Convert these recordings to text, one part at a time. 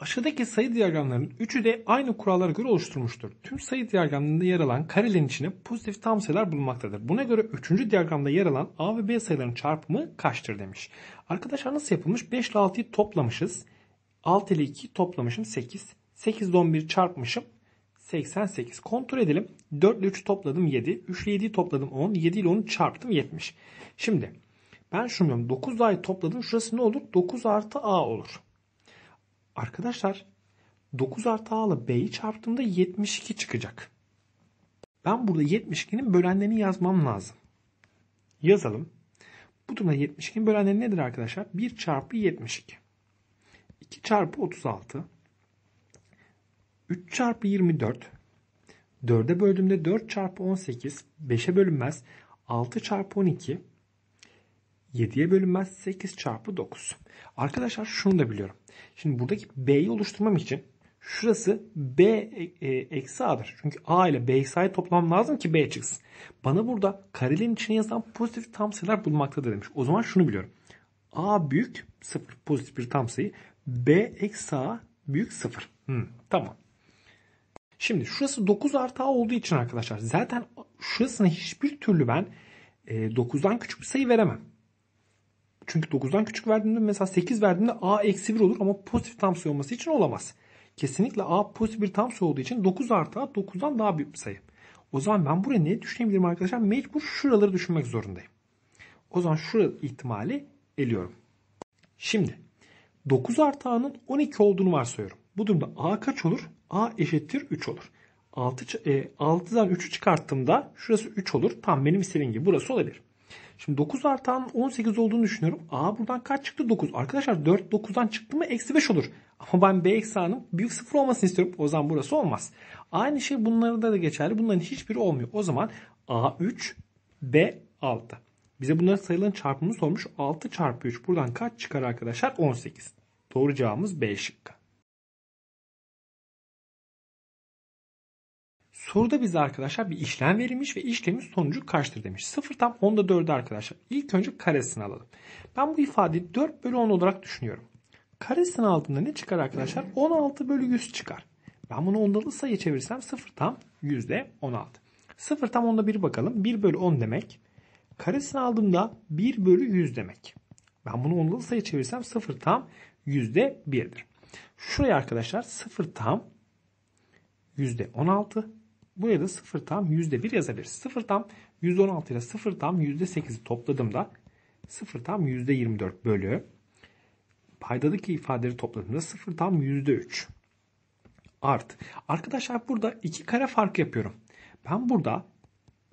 Aşağıdaki sayı diyagramlarının üçü de aynı kurallara göre oluşturmuştur. Tüm sayı diyagramlarında yer alan karelerin içine pozitif tam sayılar bulunmaktadır. Buna göre üçüncü diyagramda yer alan A ve B sayılarının çarpımı kaçtır demiş. Arkadaşlar nasıl yapılmış? 5 ile 6'yı toplamışız. 6 ile 2'yi toplamışım 8. 8 ile 11 çarpmışım 88. Kontrol edelim. 4 ile 3'ü topladım 7. 3 ile 7'yi topladım 10. 7 ile 10'u çarptım 70. Şimdi ben şunu diyorum. 9 a'yı topladım. Şurası ne olur? 9 artı a olur. Arkadaşlar 9 artı a ile b'yi çarptığımda 72 çıkacak. Ben burada 72'nin bölenlerini yazmam lazım. Yazalım. Bu durumda 72'nin bölenleri nedir arkadaşlar? 1 çarpı 72. 2 çarpı 36. 3 çarpı 24. 4'e böldüğümde 4 çarpı 18. 5'e bölünmez. 6 çarpı 12. 7'ye bölünmez 8 çarpı 9. Arkadaşlar şunu da biliyorum. Şimdi buradaki B'yi oluşturmam için şurası B e, e, eksi A'dır. Çünkü A ile B eksi toplamam lazım ki B çıksın. Bana burada karelerin içine yazan pozitif tam sayılar bulmaktadır demiş. O zaman şunu biliyorum. A büyük 0 pozitif bir tam sayı. B eksi A büyük 0. Hmm, tamam. Şimdi şurası 9 artı A olduğu için arkadaşlar zaten şurasına hiçbir türlü ben 9'dan e, küçük bir sayı veremem. Çünkü 9'dan küçük verdiğinde mesela 8 verdiğinde A eksi 1 olur ama pozitif tam sayı olması için olamaz. Kesinlikle A pozitif bir tam sayı olduğu için 9 artı A 9'dan daha büyük bir sayı. O zaman ben buraya ne düşünebilirim arkadaşlar? Mecbur şuraları düşünmek zorundayım. O zaman şura ihtimali eliyorum. Şimdi 9 artı A'nın 12 olduğunu varsayıyorum. Bu durumda A kaç olur? A eşittir 3 olur. 6, e, 6'dan 3'ü çıkarttığımda şurası 3 olur. Tam benim istediğim gibi burası olabilir. Şimdi 9 artan 18 olduğunu düşünüyorum. A buradan kaç çıktı? 9. Arkadaşlar 4 9'dan çıktı mı? Eksi 5 olur. Ama ben B eksi A'nın büyük sıfır olmasını istiyorum. O zaman burası olmaz. Aynı şey bunlarda da geçerli. Bunların hiçbiri olmuyor. O zaman A 3, B 6. Bize bunların sayıların çarpımını sormuş. 6 çarpı 3 buradan kaç çıkar arkadaşlar? 18. Doğru cevabımız B şıkkı. Soruda bize arkadaşlar bir işlem verilmiş ve işlemin sonucu kaçtır demiş. 0 tam 10'da 4'e arkadaşlar. İlk önce karesini alalım. Ben bu ifadeyi 4 bölü 10 olarak düşünüyorum. Karesini aldığımda ne çıkar arkadaşlar? 16 bölü 100 çıkar. Ben bunu ondalı sayı çevirsem 0 tam yüzde %16. 0 tam onda 1 bakalım. 1 bölü 10 demek. Karesini aldığımda 1 bölü 100 demek. Ben bunu ondalı sayı çevirsem 0 tam yüzde %1'dir. Şuraya arkadaşlar 0 tam yüzde %16 Buraya da 0 tam %1 yazabiliriz. 0 tam %16 ile 0 tam %8'i topladığımda 0 tam %24 bölü paydadaki ifadeleri topladığımda 0 tam %3 art. Arkadaşlar burada iki kare fark yapıyorum. Ben burada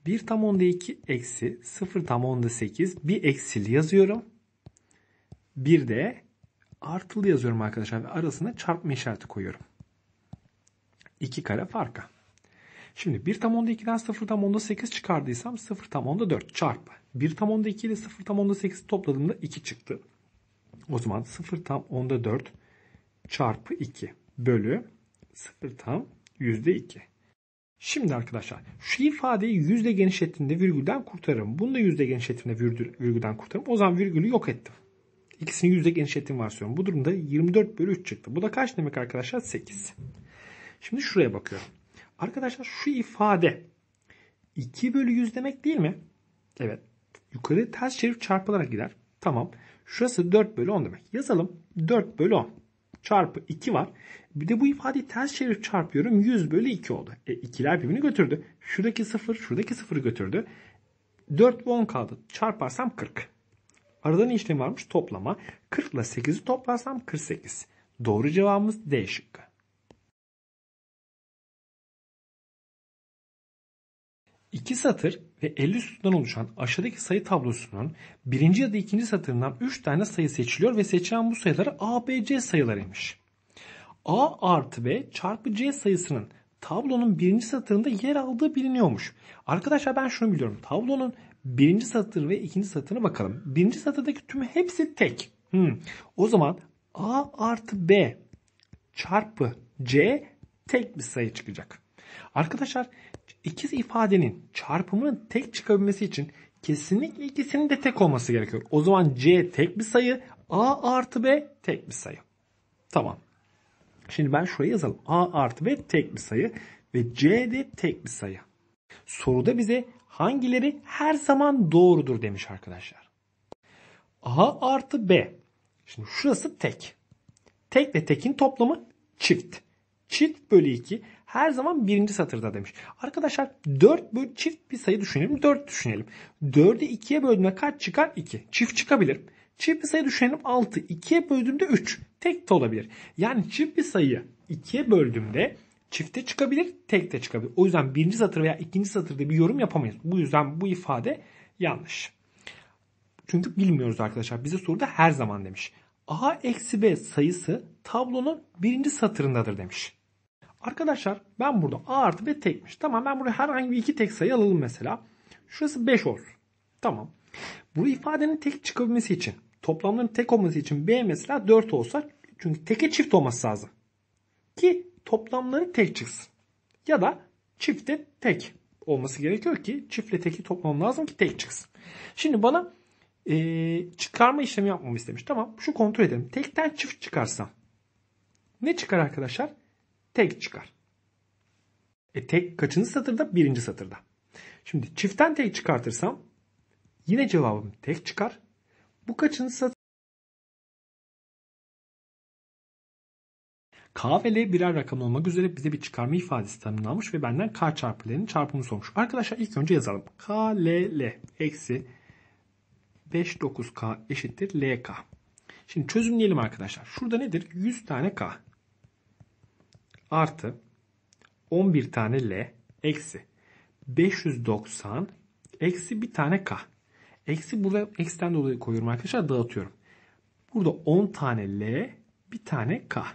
1 tam onda 2 eksi 0 tam onda 8 bir eksili yazıyorum. Bir de artılı yazıyorum arkadaşlar ve arasına çarpma işareti koyuyorum. İki kare farka. Şimdi 1 tam onda 2'den 0 tam onda 8 çıkardıysam 0 tam onda 4 çarpı. 1 tam onda 2 ile 0 tam onda 8 topladığımda 2 çıktı. O zaman 0 tam onda 4 çarpı 2 bölü 0 tam yüzde 2. Şimdi arkadaşlar şu ifadeyi yüzde genişlettiğinde virgülden kurtarırım. Bunu da yüzde genişlettiğinde virgülden kurtarırım. O zaman virgülü yok ettim. İkisini yüzde genişlettiğimi varsayıyorum. Bu durumda 24 bölü 3 çıktı. Bu da kaç demek arkadaşlar? 8. Şimdi şuraya bakıyorum. Arkadaşlar şu ifade 2 bölü 100 demek değil mi? Evet. Yukarı ters çevirip çarpılarak gider. Tamam. Şurası 4 bölü 10 demek. Yazalım. 4 bölü 10 çarpı 2 var. Bir de bu ifadeyi ters çevirip çarpıyorum. 100 bölü 2 oldu. E, ikiler birbirini götürdü. Şuradaki 0, şuradaki 0'ı götürdü. 4 ve 10 kaldı. Çarparsam 40. Arada ne işlem varmış? Toplama. 40 ile 8'i toplarsam 48. Doğru cevabımız D şıkkı. İki satır ve 50 sütundan oluşan aşağıdaki sayı tablosunun birinci ya da ikinci satırından 3 tane sayı seçiliyor ve seçilen bu sayılar A, B, C sayılarıymış. A artı B çarpı C sayısının tablonun birinci satırında yer aldığı biliniyormuş. Arkadaşlar ben şunu biliyorum. Tablonun birinci satır ve ikinci satırına bakalım. Birinci satırdaki tüm hepsi tek. Hmm. O zaman A artı B çarpı C tek bir sayı çıkacak. Arkadaşlar İkiz ifadenin çarpımının tek çıkabilmesi için kesinlikle ikisinin de tek olması gerekiyor. O zaman C tek bir sayı, A artı B tek bir sayı. Tamam. Şimdi ben şuraya yazalım. A artı B tek bir sayı ve C de tek bir sayı. Soruda bize hangileri her zaman doğrudur demiş arkadaşlar. A artı B. Şimdi şurası tek. Tek ve tekin toplamı çift. Çift bölü 2 her zaman birinci satırda demiş. Arkadaşlar 4 bölü çift bir sayı düşünelim. 4 düşünelim. 4'ü 2'ye böldüğümde kaç çıkar? 2. Çift çıkabilir. Çift bir sayı düşünelim 6. 2'ye böldüğümde 3. Tek de olabilir. Yani çift bir sayı 2'ye böldüğümde çifte çıkabilir, tek de çıkabilir. O yüzden birinci satır veya ikinci satırda bir yorum yapamayız. Bu yüzden bu ifade yanlış. Çünkü bilmiyoruz arkadaşlar. Bize soruda her zaman demiş. A eksi B sayısı tablonun birinci satırındadır demiş. Arkadaşlar ben burada a artı b tekmiş. Tamam ben buraya herhangi bir iki tek sayı alalım mesela. Şurası 5 olsun. Tamam. Bu ifadenin tek çıkabilmesi için toplamların tek olması için b mesela 4 olsa çünkü teke çift olması lazım. Ki toplamları tek çıksın. Ya da çifte tek olması gerekiyor ki çiftle teki toplam lazım ki tek çıksın. Şimdi bana e, çıkarma işlemi yapmamı istemiş. Tamam şu kontrol edelim. Tekten çift çıkarsa ne çıkar arkadaşlar? tek çıkar. E tek kaçıncı satırda? Birinci satırda. Şimdi çiftten tek çıkartırsam yine cevabım tek çıkar. Bu kaçıncı satır? K ve L birer rakam olmak üzere bize bir çıkarma ifadesi tanımlanmış ve benden K çarpı L'nin çarpımını sormuş. Arkadaşlar ilk önce yazalım. K, L, L eksi 5, 9K eşittir LK. Şimdi çözümleyelim arkadaşlar. Şurada nedir? 100 tane K artı 11 tane L eksi 590 eksi bir tane K. Eksi burada eksiden dolayı koyuyorum arkadaşlar dağıtıyorum. Burada 10 tane L bir tane K.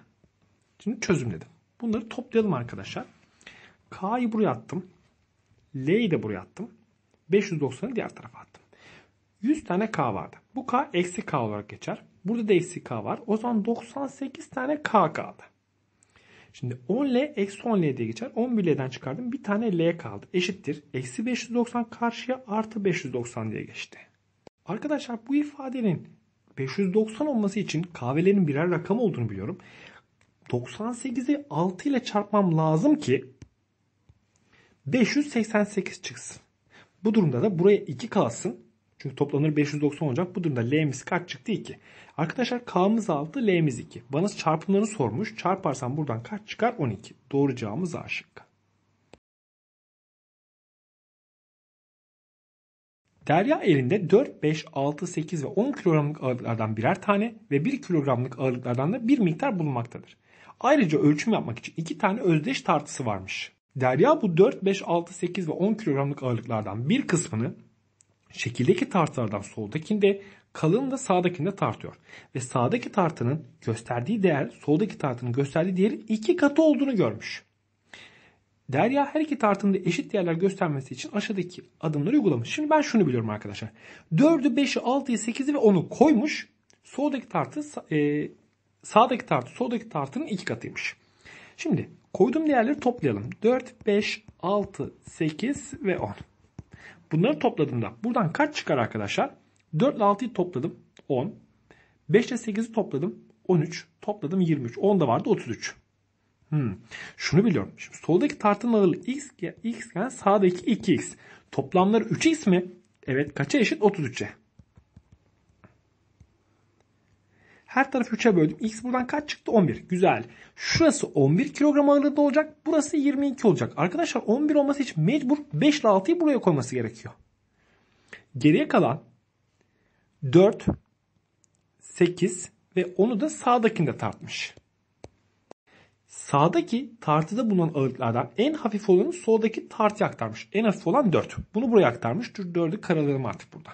Şimdi çözümledim. Bunları toplayalım arkadaşlar. K'yı buraya attım. L'yi de buraya attım. 590'ı diğer tarafa attım. 100 tane K vardı. Bu K eksi K olarak geçer. Burada da eksi K var. O zaman 98 tane K kaldı. Şimdi 10 L eksi 10 L diye geçer. 11 L'den çıkardım. Bir tane L kaldı. Eşittir. Eksi 590 karşıya artı 590 diye geçti. Arkadaşlar bu ifadenin 590 olması için kahvelerin birer rakam olduğunu biliyorum. 98'i 6 ile çarpmam lazım ki 588 çıksın. Bu durumda da buraya 2 kalsın. Çünkü toplanır 590 olacak. Bu durumda L'miz kaç çıktı? 2. Arkadaşlar K'mız 6, L'miz 2. Bana çarpımlarını sormuş. Çarparsam buradan kaç çıkar? 12. Doğru cevabımız A şıkkı. Derya elinde 4, 5, 6, 8 ve 10 kilogramlık ağırlıklardan birer tane ve 1 kilogramlık ağırlıklardan da bir miktar bulunmaktadır. Ayrıca ölçüm yapmak için 2 tane özdeş tartısı varmış. Derya bu 4, 5, 6, 8 ve 10 kilogramlık ağırlıklardan bir kısmını Şekildeki tartılardan soldakinde, kalın da sağdakinde tartıyor. Ve sağdaki tartının gösterdiği değer soldaki tartının gösterdiği değerin iki katı olduğunu görmüş. Derya her iki tartımda eşit değerler göstermesi için aşağıdaki adımları uygulamış. Şimdi ben şunu biliyorum arkadaşlar. 4'ü, 5'i, 6'yı, 8'i ve 10'u koymuş. Soldaki tartı e, sağdaki tartı soldaki tartının iki katıymış. Şimdi koyduğum değerleri toplayalım. 4, 5, 6, 8 ve 10. Bunları topladığımda buradan kaç çıkar arkadaşlar? 4 ile 6'yı topladım 10. 5 ile 8'i topladım 13. Topladım 23. 10 da vardı 33. Hmm. Şunu biliyorum. Şimdi soldaki tartının ağırlığı x, x iken sağdaki 2x. Toplamları 3x mi? Evet kaça eşit? 33'e. Her tarafı 3'e böldüm. X buradan kaç çıktı? 11. Güzel. Şurası 11 kilogram ağırlığında olacak. Burası 22 olacak. Arkadaşlar 11 olması için mecbur 5 ile 6'yı buraya koyması gerekiyor. Geriye kalan 4, 8 ve 10'u da sağdakinde tartmış. Sağdaki tartıda bulunan ağırlıklardan en hafif olanı soldaki tartıya aktarmış. En hafif olan 4. Bunu buraya aktarmış. 4'ü karalayalım artık buradan.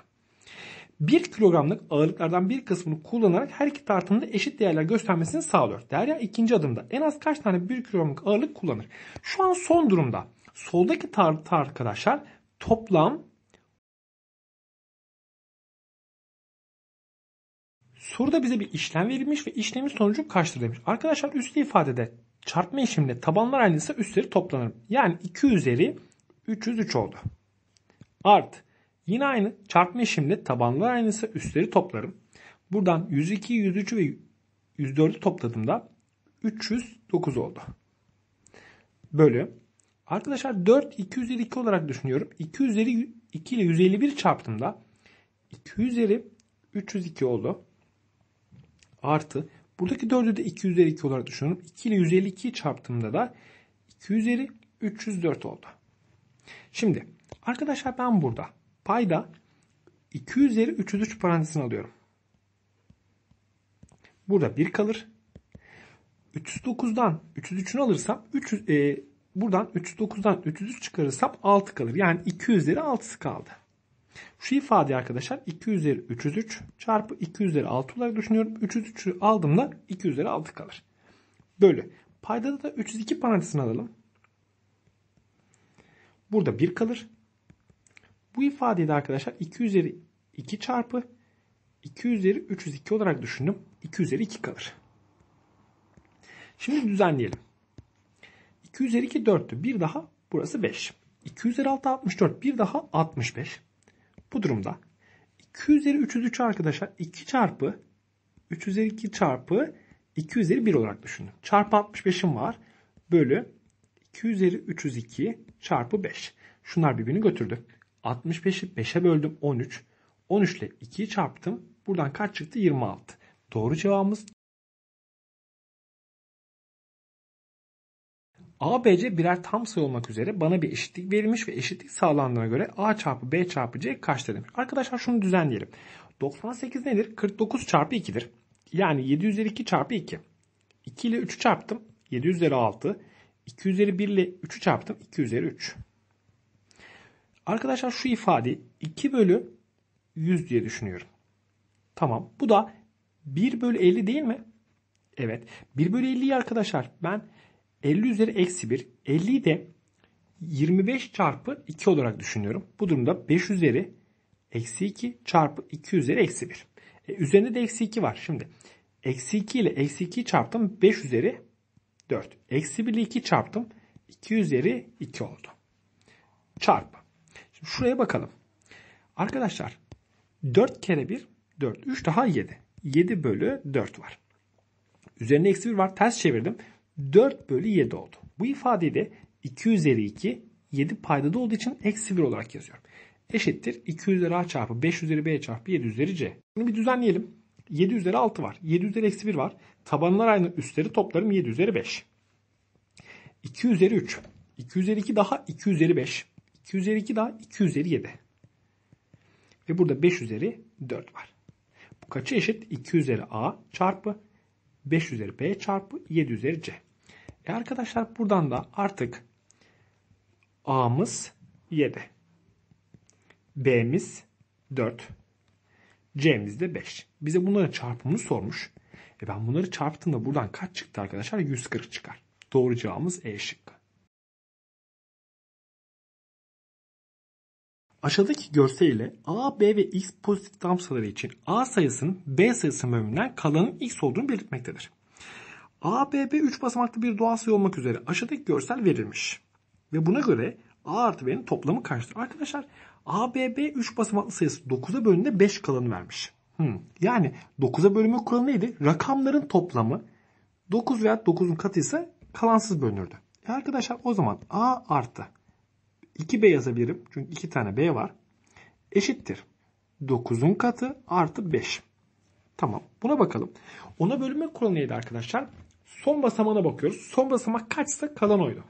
1 kilogramlık ağırlıklardan bir kısmını kullanarak her iki tartımda eşit değerler göstermesini sağlıyor. Derya ikinci adımda en az kaç tane 1 kilogramlık ağırlık kullanır? Şu an son durumda soldaki tartıda arkadaşlar toplam Soruda bize bir işlem verilmiş ve işlemin sonucu kaçtır demiş. Arkadaşlar üstlü ifadede çarpma işlemiyle tabanlar aynıysa üstleri toplanır. Yani 2 üzeri 303 oldu. Art Yine aynı çarpma işimle tabanlar aynısı üstleri toplarım. Buradan 102, 103 ve 104'ü topladığımda 309 oldu. Bölü. Arkadaşlar 4 2 olarak düşünüyorum. 2 üzeri 2 ile 151 çarptığımda 2 üzeri 302 oldu. Artı buradaki 4'ü de 2 üzeri 2 olarak düşünüyorum. 2 ile 152 çarptığımda da 2 üzeri 304 oldu. Şimdi arkadaşlar ben burada Payda 2 üzeri 303 parantezine alıyorum. Burada 1 kalır. 309'dan 303'ünü alırsam 3, e, buradan 309'dan 303 çıkarırsam 6 kalır. Yani 2 üzeri 6'sı kaldı. Şu ifade arkadaşlar 2 üzeri 303 çarpı 2 üzeri 6 olarak düşünüyorum. 303'ü aldığımda 2 üzeri 6 kalır. Böyle. Paydada da 302 parantezini alalım. Burada 1 kalır. Bu ifadeyi de arkadaşlar 2 üzeri 2 çarpı 2 üzeri 302 olarak düşündüm. 2 üzeri 2 kalır. Şimdi düzenleyelim. 2 üzeri 2 4'tü. Bir daha burası 5. 2 üzeri 6 64. Bir daha 65. Bu durumda 2 üzeri 303 arkadaşlar 2 çarpı 3 üzeri 2 çarpı 2 üzeri 1 olarak düşündüm. Çarpı 65'im var. Bölü 2 üzeri 302 çarpı 5. Şunlar birbirini götürdü. 65'i 5'e böldüm 13. 13 ile 2'yi çarptım. Buradan kaç çıktı? 26. Doğru cevabımız A, B, C birer tam sayı olmak üzere bana bir eşitlik verilmiş ve eşitlik sağlandığına göre A çarpı B çarpı C kaç dedim Arkadaşlar şunu düzenleyelim. 98 nedir? 49 çarpı 2'dir. Yani 7 üzeri 2 çarpı 2. 2 ile 3'ü çarptım. 7 üzeri 6. 2 üzeri 1 ile 3'ü çarptım. 2 üzeri 3. Arkadaşlar şu ifade 2 bölü 100 diye düşünüyorum. Tamam. Bu da 1 bölü 50 değil mi? Evet. 1 bölü 50'yi arkadaşlar ben 50 üzeri eksi 1. 50'yi de 25 çarpı 2 olarak düşünüyorum. Bu durumda 5 üzeri eksi 2 çarpı 2 üzeri eksi 1. E, üzerinde de eksi 2 var. Şimdi eksi 2 ile eksi 2'yi çarptım. 5 üzeri 4. Eksi 1 ile 2 çarptım. 2 üzeri 2 oldu. Çarpı. Şimdi şuraya bakalım. Arkadaşlar 4 kere 1 4. 3 daha 7. 7 bölü 4 var. Üzerine eksi 1 var. Ters çevirdim. 4 bölü 7 oldu. Bu ifadeyi de 2 üzeri 2 7 paydada olduğu için eksi 1 olarak yazıyorum. Eşittir 2 üzeri a çarpı 5 üzeri b çarpı 7 üzeri c. Şimdi bir düzenleyelim. 7 üzeri 6 var. 7 üzeri eksi 1 var. Tabanlar aynı üstleri toplarım 7 üzeri 5. 2 üzeri 3. 2 üzeri 2 daha 2 üzeri 5. 2 üzeri 2 daha 2 üzeri 7. Ve burada 5 üzeri 4 var. Bu kaça eşit? 2 üzeri A çarpı 5 üzeri B çarpı 7 üzeri C. E arkadaşlar buradan da artık A'mız 7. B'miz 4. C'miz de 5. Bize bunların çarpımını sormuş. E ben bunları çarptığımda buradan kaç çıktı arkadaşlar? 140 çıkar. Doğru cevabımız E şıkkı. Aşağıdaki görsel ile A, B ve X pozitif tam sayıları için A sayısının B sayısının bölümünden kalanın X olduğunu belirtmektedir. A, B, B 3 basamaklı bir doğal sayı olmak üzere aşağıdaki görsel verilmiş. Ve buna göre A artı B'nin toplamı kaçtır? Arkadaşlar A, B, B 3 basamaklı sayısı 9'a bölümünde 5 kalanı vermiş. Hmm. Yani 9'a bölümü kuralı neydi? Rakamların toplamı 9 veya 9'un ise kalansız bölünürdü. E arkadaşlar o zaman A artı 2 B yazabilirim. Çünkü 2 tane B var. Eşittir. 9'un katı artı 5. Tamam. Buna bakalım. Ona bölünme kuralı neydi arkadaşlar? Son basamağına bakıyoruz. Son basamak kaçsa kalan oydu.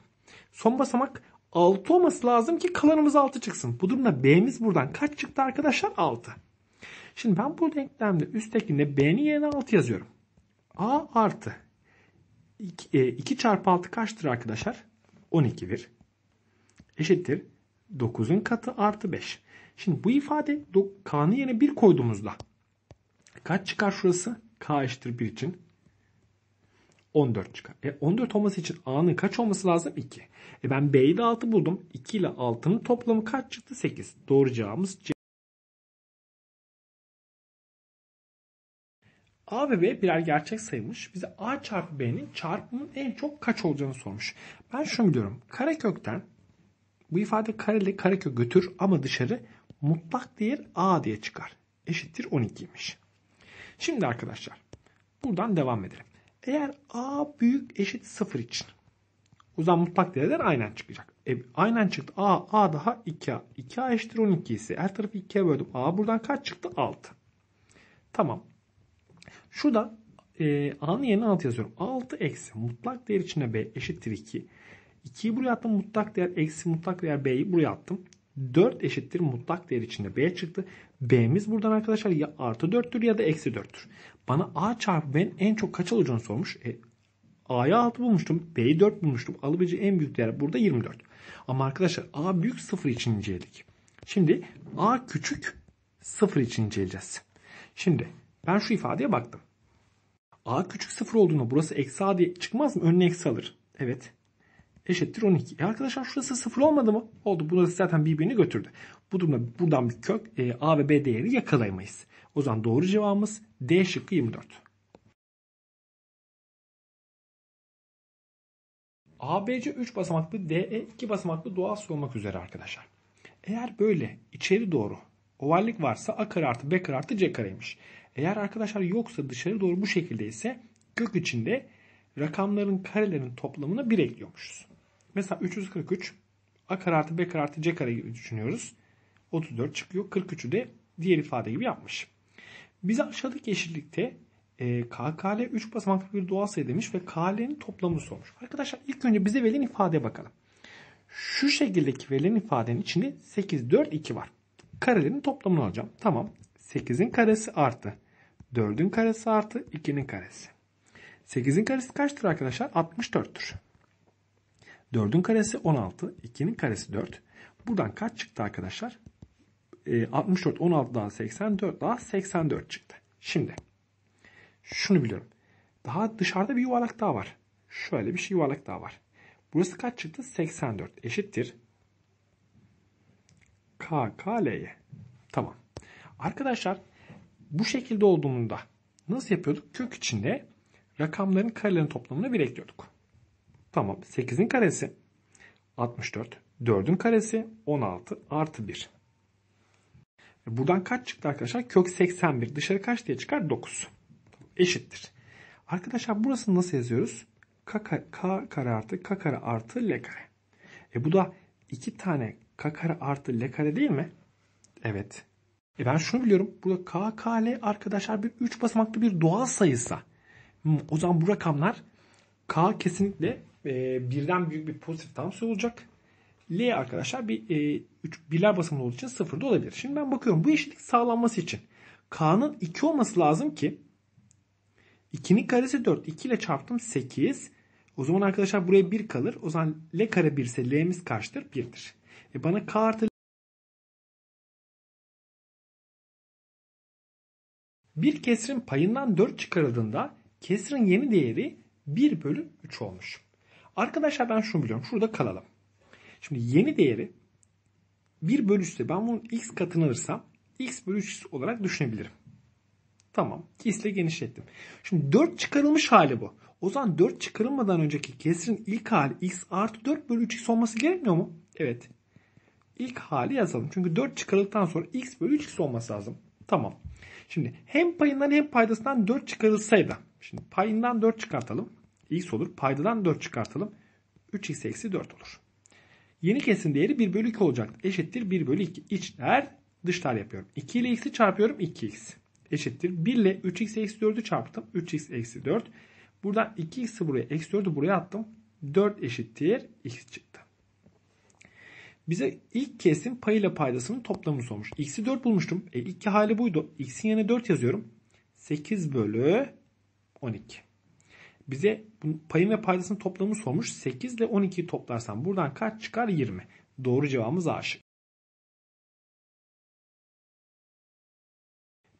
Son basamak 6 olması lazım ki kalanımız 6 çıksın. Bu durumda B'miz buradan kaç çıktı arkadaşlar? 6. Şimdi ben bu denklemde üsttekinde B'nin yerine 6 yazıyorum. A artı 2, 2 e, çarpı 6 kaçtır arkadaşlar? 12'dir eşittir 9'un katı artı 5. Şimdi bu ifade k'nın yerine 1 koyduğumuzda kaç çıkar şurası? k eşittir 1 için 14 çıkar. E 14 olması için a'nın kaç olması lazım? 2. E ben b'yi de 6 buldum. 2 ile 6'nın toplamı kaç çıktı? 8. Doğru cevabımız C. A ve B birer gerçek sayılmış. Bize A çarpı B'nin çarpımının en çok kaç olacağını sormuş. Ben şunu biliyorum. Karekökten bu ifade kareli karekök götür ama dışarı mutlak değer a diye çıkar. Eşittir 12'ymiş. Şimdi arkadaşlar buradan devam edelim. Eğer a büyük eşit 0 için o zaman mutlak değerler aynen çıkacak. E, aynen çıktı. A, A daha 2A. 2A eşittir 12 ise her tarafı 2'ye böldüm. A buradan kaç çıktı? 6. Tamam. Şurada e, A'nın yerine 6 yazıyorum. 6 eksi mutlak değer içine B eşittir 2. 2'yi buraya attım mutlak değer eksi mutlak değer b'yi buraya attım. 4 eşittir mutlak değer içinde b çıktı. b'miz buradan arkadaşlar ya artı 4'tür ya da eksi 4'tür. Bana a çarpı b'nin en çok kaç olacağını sormuş. E, A'ya 6 bulmuştum. B'yi 4 bulmuştum. Alabileceği en büyük değer burada 24. Ama arkadaşlar A büyük 0 için inceledik. Şimdi A küçük 0 için inceleyeceğiz. Şimdi ben şu ifadeye baktım. A küçük 0 olduğunda burası eksi A diye çıkmaz mı? Önüne eksi alır. Evet eşittir 12. E arkadaşlar şurası 0 olmadı mı? Oldu. Burası zaten birbirini götürdü. Bu durumda buradan bir kök e, A ve B değeri yakalayamayız. O zaman doğru cevabımız D şıkkı 24. ABC 3 basamaklı, DE 2 basamaklı doğal sayı olmak üzere arkadaşlar. Eğer böyle içeri doğru ovallik varsa A kare artı B kare artı C kareymiş. Eğer arkadaşlar yoksa dışarı doğru bu şekilde ise kök içinde rakamların karelerinin toplamına 1 ekliyormuşuz. Mesela 343 a kare artı b kare artı c kare gibi düşünüyoruz. 34 çıkıyor. 43'ü de diğer ifade gibi yapmış. Bize aşağıdaki eşitlikte e, KKL 3 basamaklı bir doğal sayı demiş ve KL'nin toplamını sormuş. Arkadaşlar ilk önce bize verilen ifadeye bakalım. Şu şekildeki verilen ifadenin içinde 8, 4, 2 var. Karelerin toplamını alacağım. Tamam. 8'in karesi artı 4'ün karesi artı 2'nin karesi. 8'in karesi kaçtır arkadaşlar? 64'tür. 4'ün karesi 16. 2'nin karesi 4. Buradan kaç çıktı arkadaşlar? E, 64 16'dan 84 daha 84 çıktı. Şimdi şunu biliyorum. Daha dışarıda bir yuvarlak daha var. Şöyle bir şey yuvarlak daha var. Burası kaç çıktı? 84 eşittir. K, K, L'ye. Tamam. Arkadaşlar bu şekilde olduğunda nasıl yapıyorduk? Kök içinde rakamların karelerin toplamını bir ekliyorduk. Tamam 8'in karesi 64. 4'ün karesi 16 artı 1. Buradan kaç çıktı arkadaşlar? Kök 81. Dışarı kaç diye çıkar? 9. Eşittir. Arkadaşlar burasını nasıl yazıyoruz? K, k kare artı k kare artı l kare. E bu da 2 tane k kare artı l kare değil mi? Evet. E ben şunu biliyorum. Burada k, k, l arkadaşlar bir 3 basamaklı bir doğal sayısa. Hmm, o zaman bu rakamlar k kesinlikle e, birden büyük bir pozitif tam sayı olacak. L arkadaşlar bir e, üç, birler basamında olduğu için sıfırda olabilir. Şimdi ben bakıyorum bu eşitlik sağlanması için K'nın 2 olması lazım ki 2'nin karesi 4. 2 ile çarptım 8. O zaman arkadaşlar buraya 1 kalır. O zaman L kare 1 ise L'miz kaçtır? 1'dir. E bana K artı 1 kesrin payından 4 çıkarıldığında kesrin yeni değeri 1 bölü 3 olmuş. Arkadaşlar ben şunu biliyorum. Şurada kalalım. Şimdi yeni değeri 1 bölü 3 ben bunun x katını alırsam x bölü 3 olarak düşünebilirim. Tamam. Kisle genişlettim. Şimdi 4 çıkarılmış hali bu. O zaman 4 çıkarılmadan önceki kesrin ilk hali x artı 4 bölü 3x olması gerekmiyor mu? Evet. İlk hali yazalım. Çünkü 4 çıkarıldıktan sonra x bölü 3x olması lazım. Tamam. Şimdi hem payından hem paydasından 4 çıkarılsaydı. Şimdi payından 4 çıkartalım x olur. Paydadan 4 çıkartalım. 3x eksi 4 olur. Yeni kesin değeri 1 bölü 2 olacak. Eşittir 1 bölü 2. İçler dışlar yapıyorum. 2 ile x'i çarpıyorum 2x. Eşittir 1 ile 3x eksi 4'ü çarptım. 3x eksi 4. Buradan 2x'i buraya eksi 4'ü buraya attım. 4 eşittir x çıktı. Bize ilk kesin payıyla paydasının toplamını sormuş. X'i 4 bulmuştum. E, ilk hali buydu. X'in yerine 4 yazıyorum. 8 bölü 12. Bize payın ve paydasının toplamını sormuş. 8 ile 12'yi toplarsam buradan kaç çıkar? 20. Doğru cevabımız A şık.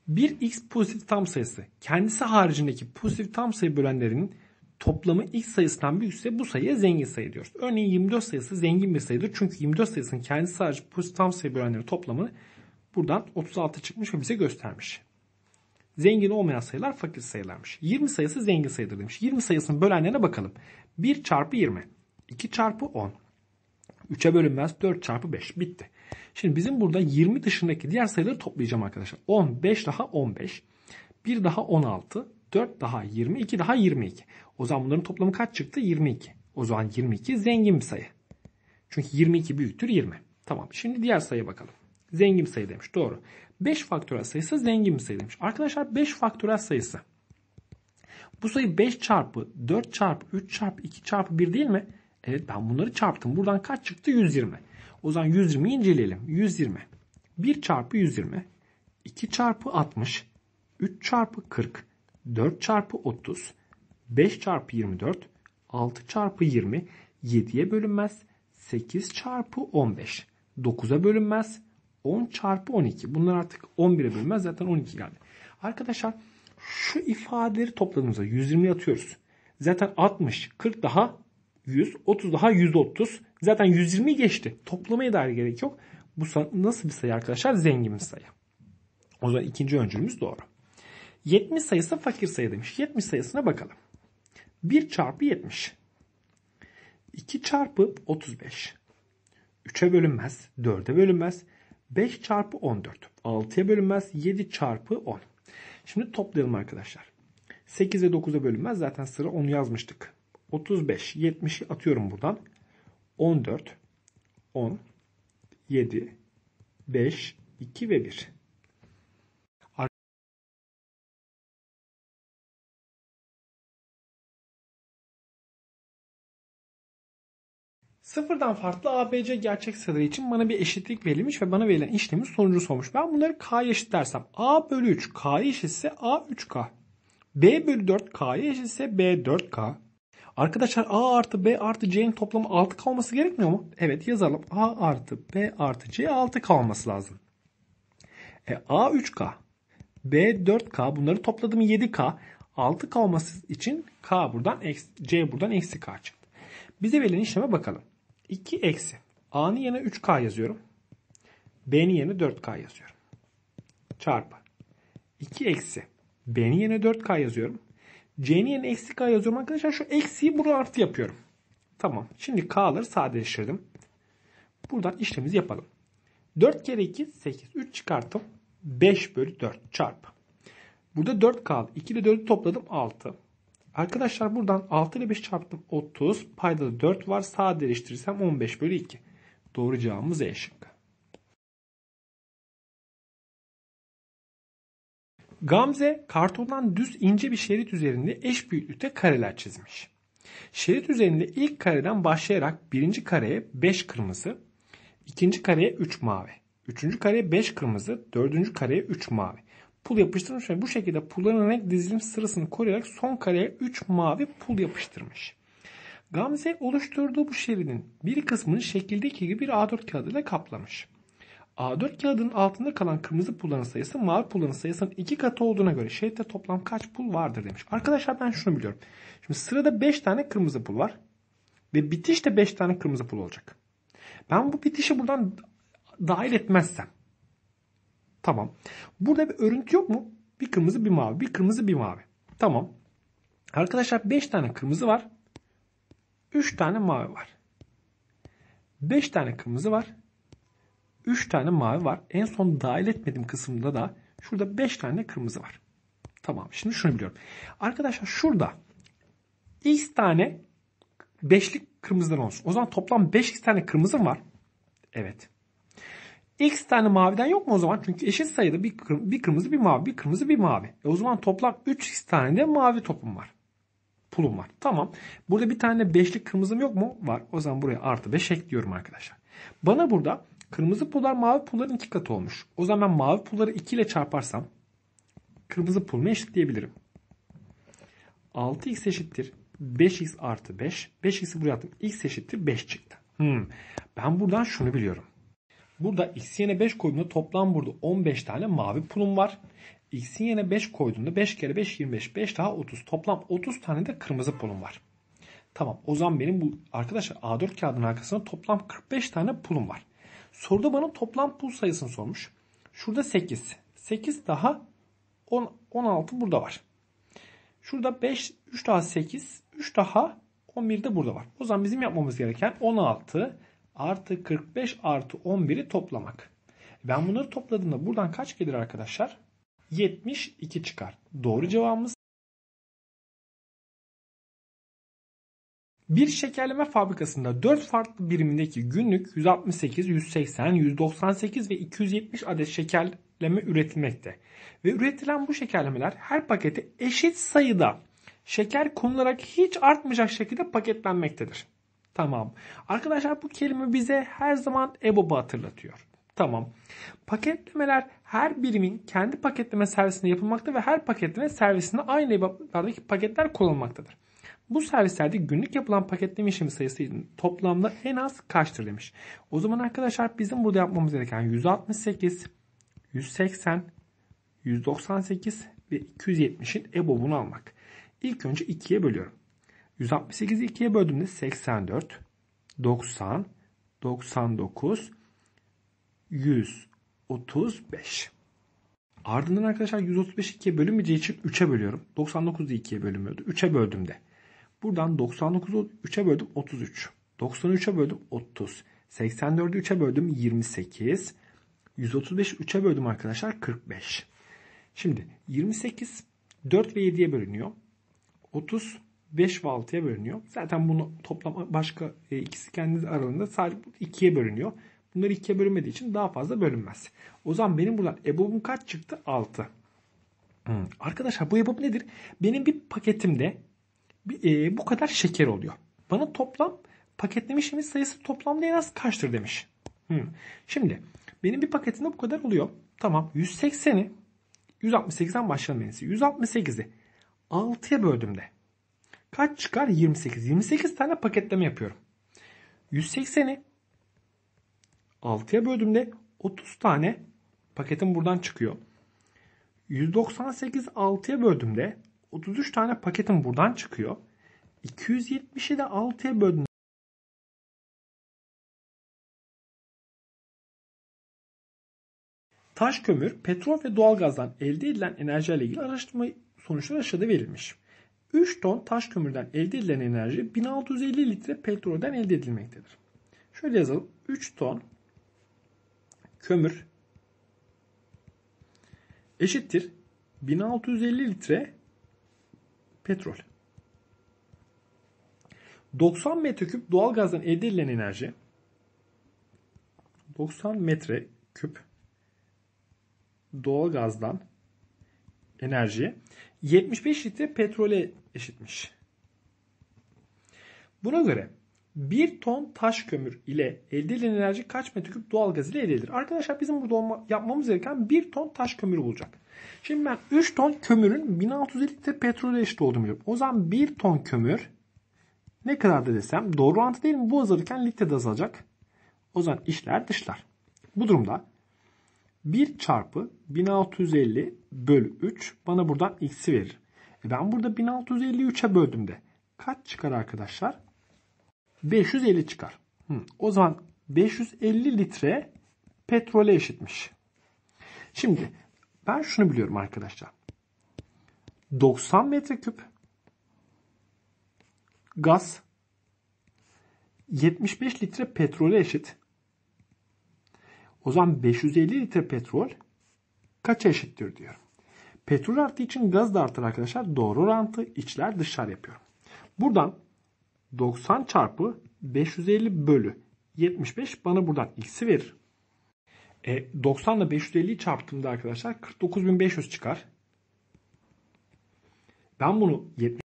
Bir x pozitif tam sayısı kendisi haricindeki pozitif tam sayı bölenlerinin toplamı x sayısından büyükse bu sayıya zengin sayı diyoruz. Örneğin 24 sayısı zengin bir sayıdır. Çünkü 24 sayısının kendisi harici pozitif tam sayı bölenlerinin toplamı buradan 36 çıkmış ve bize göstermiş. Zengin olmayan sayılar fakir sayılarmış. 20 sayısı zengin sayıdır demiş. 20 sayısının bölenlerine bakalım. 1 çarpı 20. 2 çarpı 10. 3'e bölünmez 4 çarpı 5. Bitti. Şimdi bizim burada 20 dışındaki diğer sayıları toplayacağım arkadaşlar. 10, 5 daha 15. 1 daha 16. 4 daha 20. 2 daha 22. O zaman bunların toplamı kaç çıktı? 22. O zaman 22 zengin bir sayı. Çünkü 22 büyüktür 20. Tamam. Şimdi diğer sayıya bakalım. Zengin sayı demiş. Doğru. 5 faktörel sayısı zengin bir sayı demiş. Arkadaşlar 5 faktörel sayısı. Bu sayı 5 çarpı 4 çarpı 3 çarpı 2 çarpı 1 değil mi? Evet ben bunları çarptım. Buradan kaç çıktı? 120. O zaman 120'yi inceleyelim. 120. 1 çarpı 120. 2 çarpı 60. 3 çarpı 40. 4 çarpı 30. 5 çarpı 24. 6 çarpı 20. 7'ye bölünmez. 8 çarpı 15. 9'a bölünmez. 10 çarpı 12. Bunlar artık 11'e bölünmez. Zaten 12 geldi. Arkadaşlar şu ifadeleri topladığımızda 120 atıyoruz. Zaten 60, 40 daha 100, 30 daha 130. Zaten 120 geçti. Toplamaya dair gerek yok. Bu nasıl bir sayı arkadaşlar? Zengin bir sayı. O zaman ikinci öncülümüz doğru. 70 sayısı fakir sayı demiş. 70 sayısına bakalım. 1 çarpı 70. 2 çarpı 35. 3'e bölünmez. 4'e bölünmez. 5 çarpı 14. 6'ya bölünmez. 7 çarpı 10. Şimdi toplayalım arkadaşlar. 8'e 9'a bölünmez. Zaten sıra 10'u yazmıştık. 35. 70'i atıyorum buradan. 14. 10. 7. 5. 2 ve 1. Sıfırdan farklı ABC gerçek sayıları için bana bir eşitlik verilmiş ve bana verilen işlemin sonucu sormuş. Ben bunları K'ya eşit dersem A bölü 3 K'ya eşitse A 3K. B bölü 4 K'ya eşitse B 4K. Arkadaşlar A artı B artı C'nin toplamı 6 kalması gerekmiyor mu? Evet yazalım. A artı B artı C 6 kalması lazım. E, A 3K. B 4K. Bunları topladım 7K. 6 kalması için K buradan, C buradan eksi K çıktı. Bize verilen işleme bakalım. 2 eksi. A'nın yerine 3K yazıyorum. B'nin yerine 4K yazıyorum. Çarpı. 2 eksi. B'nin yerine 4K yazıyorum. C'nin yerine eksi K yazıyorum. Arkadaşlar şu eksiyi buraya artı yapıyorum. Tamam. Şimdi K'ları sadeleştirdim. Buradan işlemimizi yapalım. 4 kere 2 8. 3 çıkarttım. 5 bölü 4 çarpı. Burada 4 kaldı. 2 ile 4'ü topladım 6. Arkadaşlar buradan 6 ile 5 çarptım 30. Paydada 4 var. Sağa değiştirirsem 15 bölü 2. Doğru cevabımız E şıkkı. Gamze kartondan düz ince bir şerit üzerinde eş büyüklükte kareler çizmiş. Şerit üzerinde ilk kareden başlayarak birinci kareye 5 kırmızı, ikinci kareye 3 mavi, üçüncü kareye 5 kırmızı, dördüncü kareye 3 mavi pul yapıştırmış ve bu şekilde pulların renk dizilim sırasını koruyarak son kareye 3 mavi pul yapıştırmış. Gamze oluşturduğu bu şeridin bir kısmını şekildeki gibi bir A4 kağıdıyla kaplamış. A4 kağıdının altında kalan kırmızı pulların sayısı mavi pulların sayısının iki katı olduğuna göre şeritte toplam kaç pul vardır demiş. Arkadaşlar ben şunu biliyorum. Şimdi sırada 5 tane kırmızı pul var. Ve bitişte de 5 tane kırmızı pul olacak. Ben bu bitişi buradan dahil etmezsem Tamam. Burada bir örüntü yok mu? Bir kırmızı bir mavi. Bir kırmızı bir mavi. Tamam. Arkadaşlar 5 tane kırmızı var. 3 tane mavi var. 5 tane kırmızı var. 3 tane mavi var. En son dahil etmediğim kısımda da şurada 5 tane kırmızı var. Tamam. Şimdi şunu biliyorum. Arkadaşlar şurada x tane beşlik kırmızıdan olsun. O zaman toplam 5 tane kırmızım var. Evet. X tane maviden yok mu o zaman? Çünkü eşit sayıda bir, kır, bir kırmızı bir mavi, bir kırmızı bir mavi. E o zaman toplam 3x tane de mavi topum var. Pulum var. Tamam. Burada bir tane beşlik kırmızım yok mu? Var. O zaman buraya artı 5 ekliyorum arkadaşlar. Bana burada kırmızı pullar mavi pulların iki katı olmuş. O zaman ben mavi pulları 2 ile çarparsam kırmızı pulunu eşitleyebilirim. 6x eşittir 5x artı 5. 5x'i buraya attım. x eşittir 5 çıktı. Hmm. Ben buradan şunu biliyorum. Burada x'in yerine 5 koyduğunda toplam burada 15 tane mavi pulum var. X'in yerine 5 koyduğunda 5 kere 5 25. 5 daha 30. Toplam 30 tane de kırmızı pulum var. Tamam o zaman benim bu arkadaşlar A4 kağıdının arkasında toplam 45 tane pulum var. Soruda bana toplam pul sayısını sormuş. Şurada 8. 8 daha 10, 16 burada var. Şurada 5, 3 daha 8, 3 daha 11 de burada var. O zaman bizim yapmamız gereken 16, artı 45 artı 11'i toplamak. Ben bunları topladığımda buradan kaç gelir arkadaşlar? 72 çıkar. Doğru cevabımız Bir şekerleme fabrikasında 4 farklı birimindeki günlük 168, 180, 198 ve 270 adet şekerleme üretilmekte. Ve üretilen bu şekerlemeler her pakete eşit sayıda şeker konularak hiç artmayacak şekilde paketlenmektedir. Tamam. Arkadaşlar bu kelime bize her zaman EBOB'u hatırlatıyor. Tamam. Paketlemeler her birimin kendi paketleme servisinde yapılmakta ve her paketleme servisinde aynı EBOB'lardaki paketler kullanılmaktadır. Bu servislerde günlük yapılan paketleme işlemi sayısı toplamda en az kaçtır demiş. O zaman arkadaşlar bizim burada yapmamız gereken 168, 180, 198 ve 270'in EBOB'unu almak. İlk önce 2'ye bölüyorum. 168'i 2'ye böldüğümde 84, 90, 99, 135. Ardından arkadaşlar 135 2'ye bölünmeyeceği için 3'e bölüyorum. 99'u 2'ye bölünmüyordu. 3'e böldüğümde. Buradan 99'u 3'e böldüm 33. 93'e böldüm 30. 84'ü 3'e böldüm 28. 135 3'e böldüm arkadaşlar 45. Şimdi 28 4 ve 7'ye bölünüyor. 30 5 ve 6'ya bölünüyor. Zaten bunu toplam başka e, ikisi kendi aralarında sadece 2'ye bölünüyor. Bunlar 2'ye bölünmediği için daha fazla bölünmez. O zaman benim buradan EBOB'um kaç çıktı? 6. Hmm. Arkadaşlar bu EBOB nedir? Benim bir paketimde e, bu kadar şeker oluyor. Bana toplam paketlemişimiz sayısı toplamda en az kaçtır demiş. Hmm. Şimdi benim bir paketimde bu kadar oluyor. Tamam 180'i 168'den başlayalım en 168'i 6'ya de. Kaç çıkar? 28. 28 tane paketleme yapıyorum. 180'i 6'ya böldüğümde 30 tane paketim buradan çıkıyor. 198 6'ya böldüğümde 33 tane paketim buradan çıkıyor. 270'i de 6'ya böldüm. taş kömür, petrol ve doğalgazdan elde edilen enerjiyle ilgili araştırma sonuçları aşağıda verilmiş. 3 ton taş kömürden elde edilen enerji 1650 litre petrolden elde edilmektedir. Şöyle yazalım. 3 ton kömür eşittir 1650 litre petrol. 90 metreküp doğal gazdan elde edilen enerji 90 metreküp doğal gazdan enerji 75 litre petrole eşitmiş. Buna göre 1 ton taş kömür ile elde edilen enerji kaç metreküp doğal gaz ile elde edilir? Arkadaşlar bizim burada olma, yapmamız gereken 1 ton taş kömür bulacak. Şimdi ben 3 ton kömürün 1650 litre petrole eşit olduğunu biliyorum. O zaman 1 ton kömür ne kadar da desem doğru orantı değil mi? Bu azalırken litre de azalacak. O zaman işler dışlar. Bu durumda 1 çarpı 1650 bölü 3 bana buradan x'i verir. E ben burada 1653'e böldüm de kaç çıkar arkadaşlar? 550 çıkar. Hı. O zaman 550 litre petrole eşitmiş. Şimdi ben şunu biliyorum arkadaşlar. 90 metreküp gaz 75 litre petrole eşit. O zaman 550 litre petrol kaça eşittir diyorum. Petrol arttığı için gaz da artar arkadaşlar. Doğru orantı içler dışlar yapıyorum. Buradan 90 çarpı 550 bölü 75 bana buradan x'i verir. E, 90 ile 550'yi çarptığımda arkadaşlar 49.500 çıkar. Ben bunu 70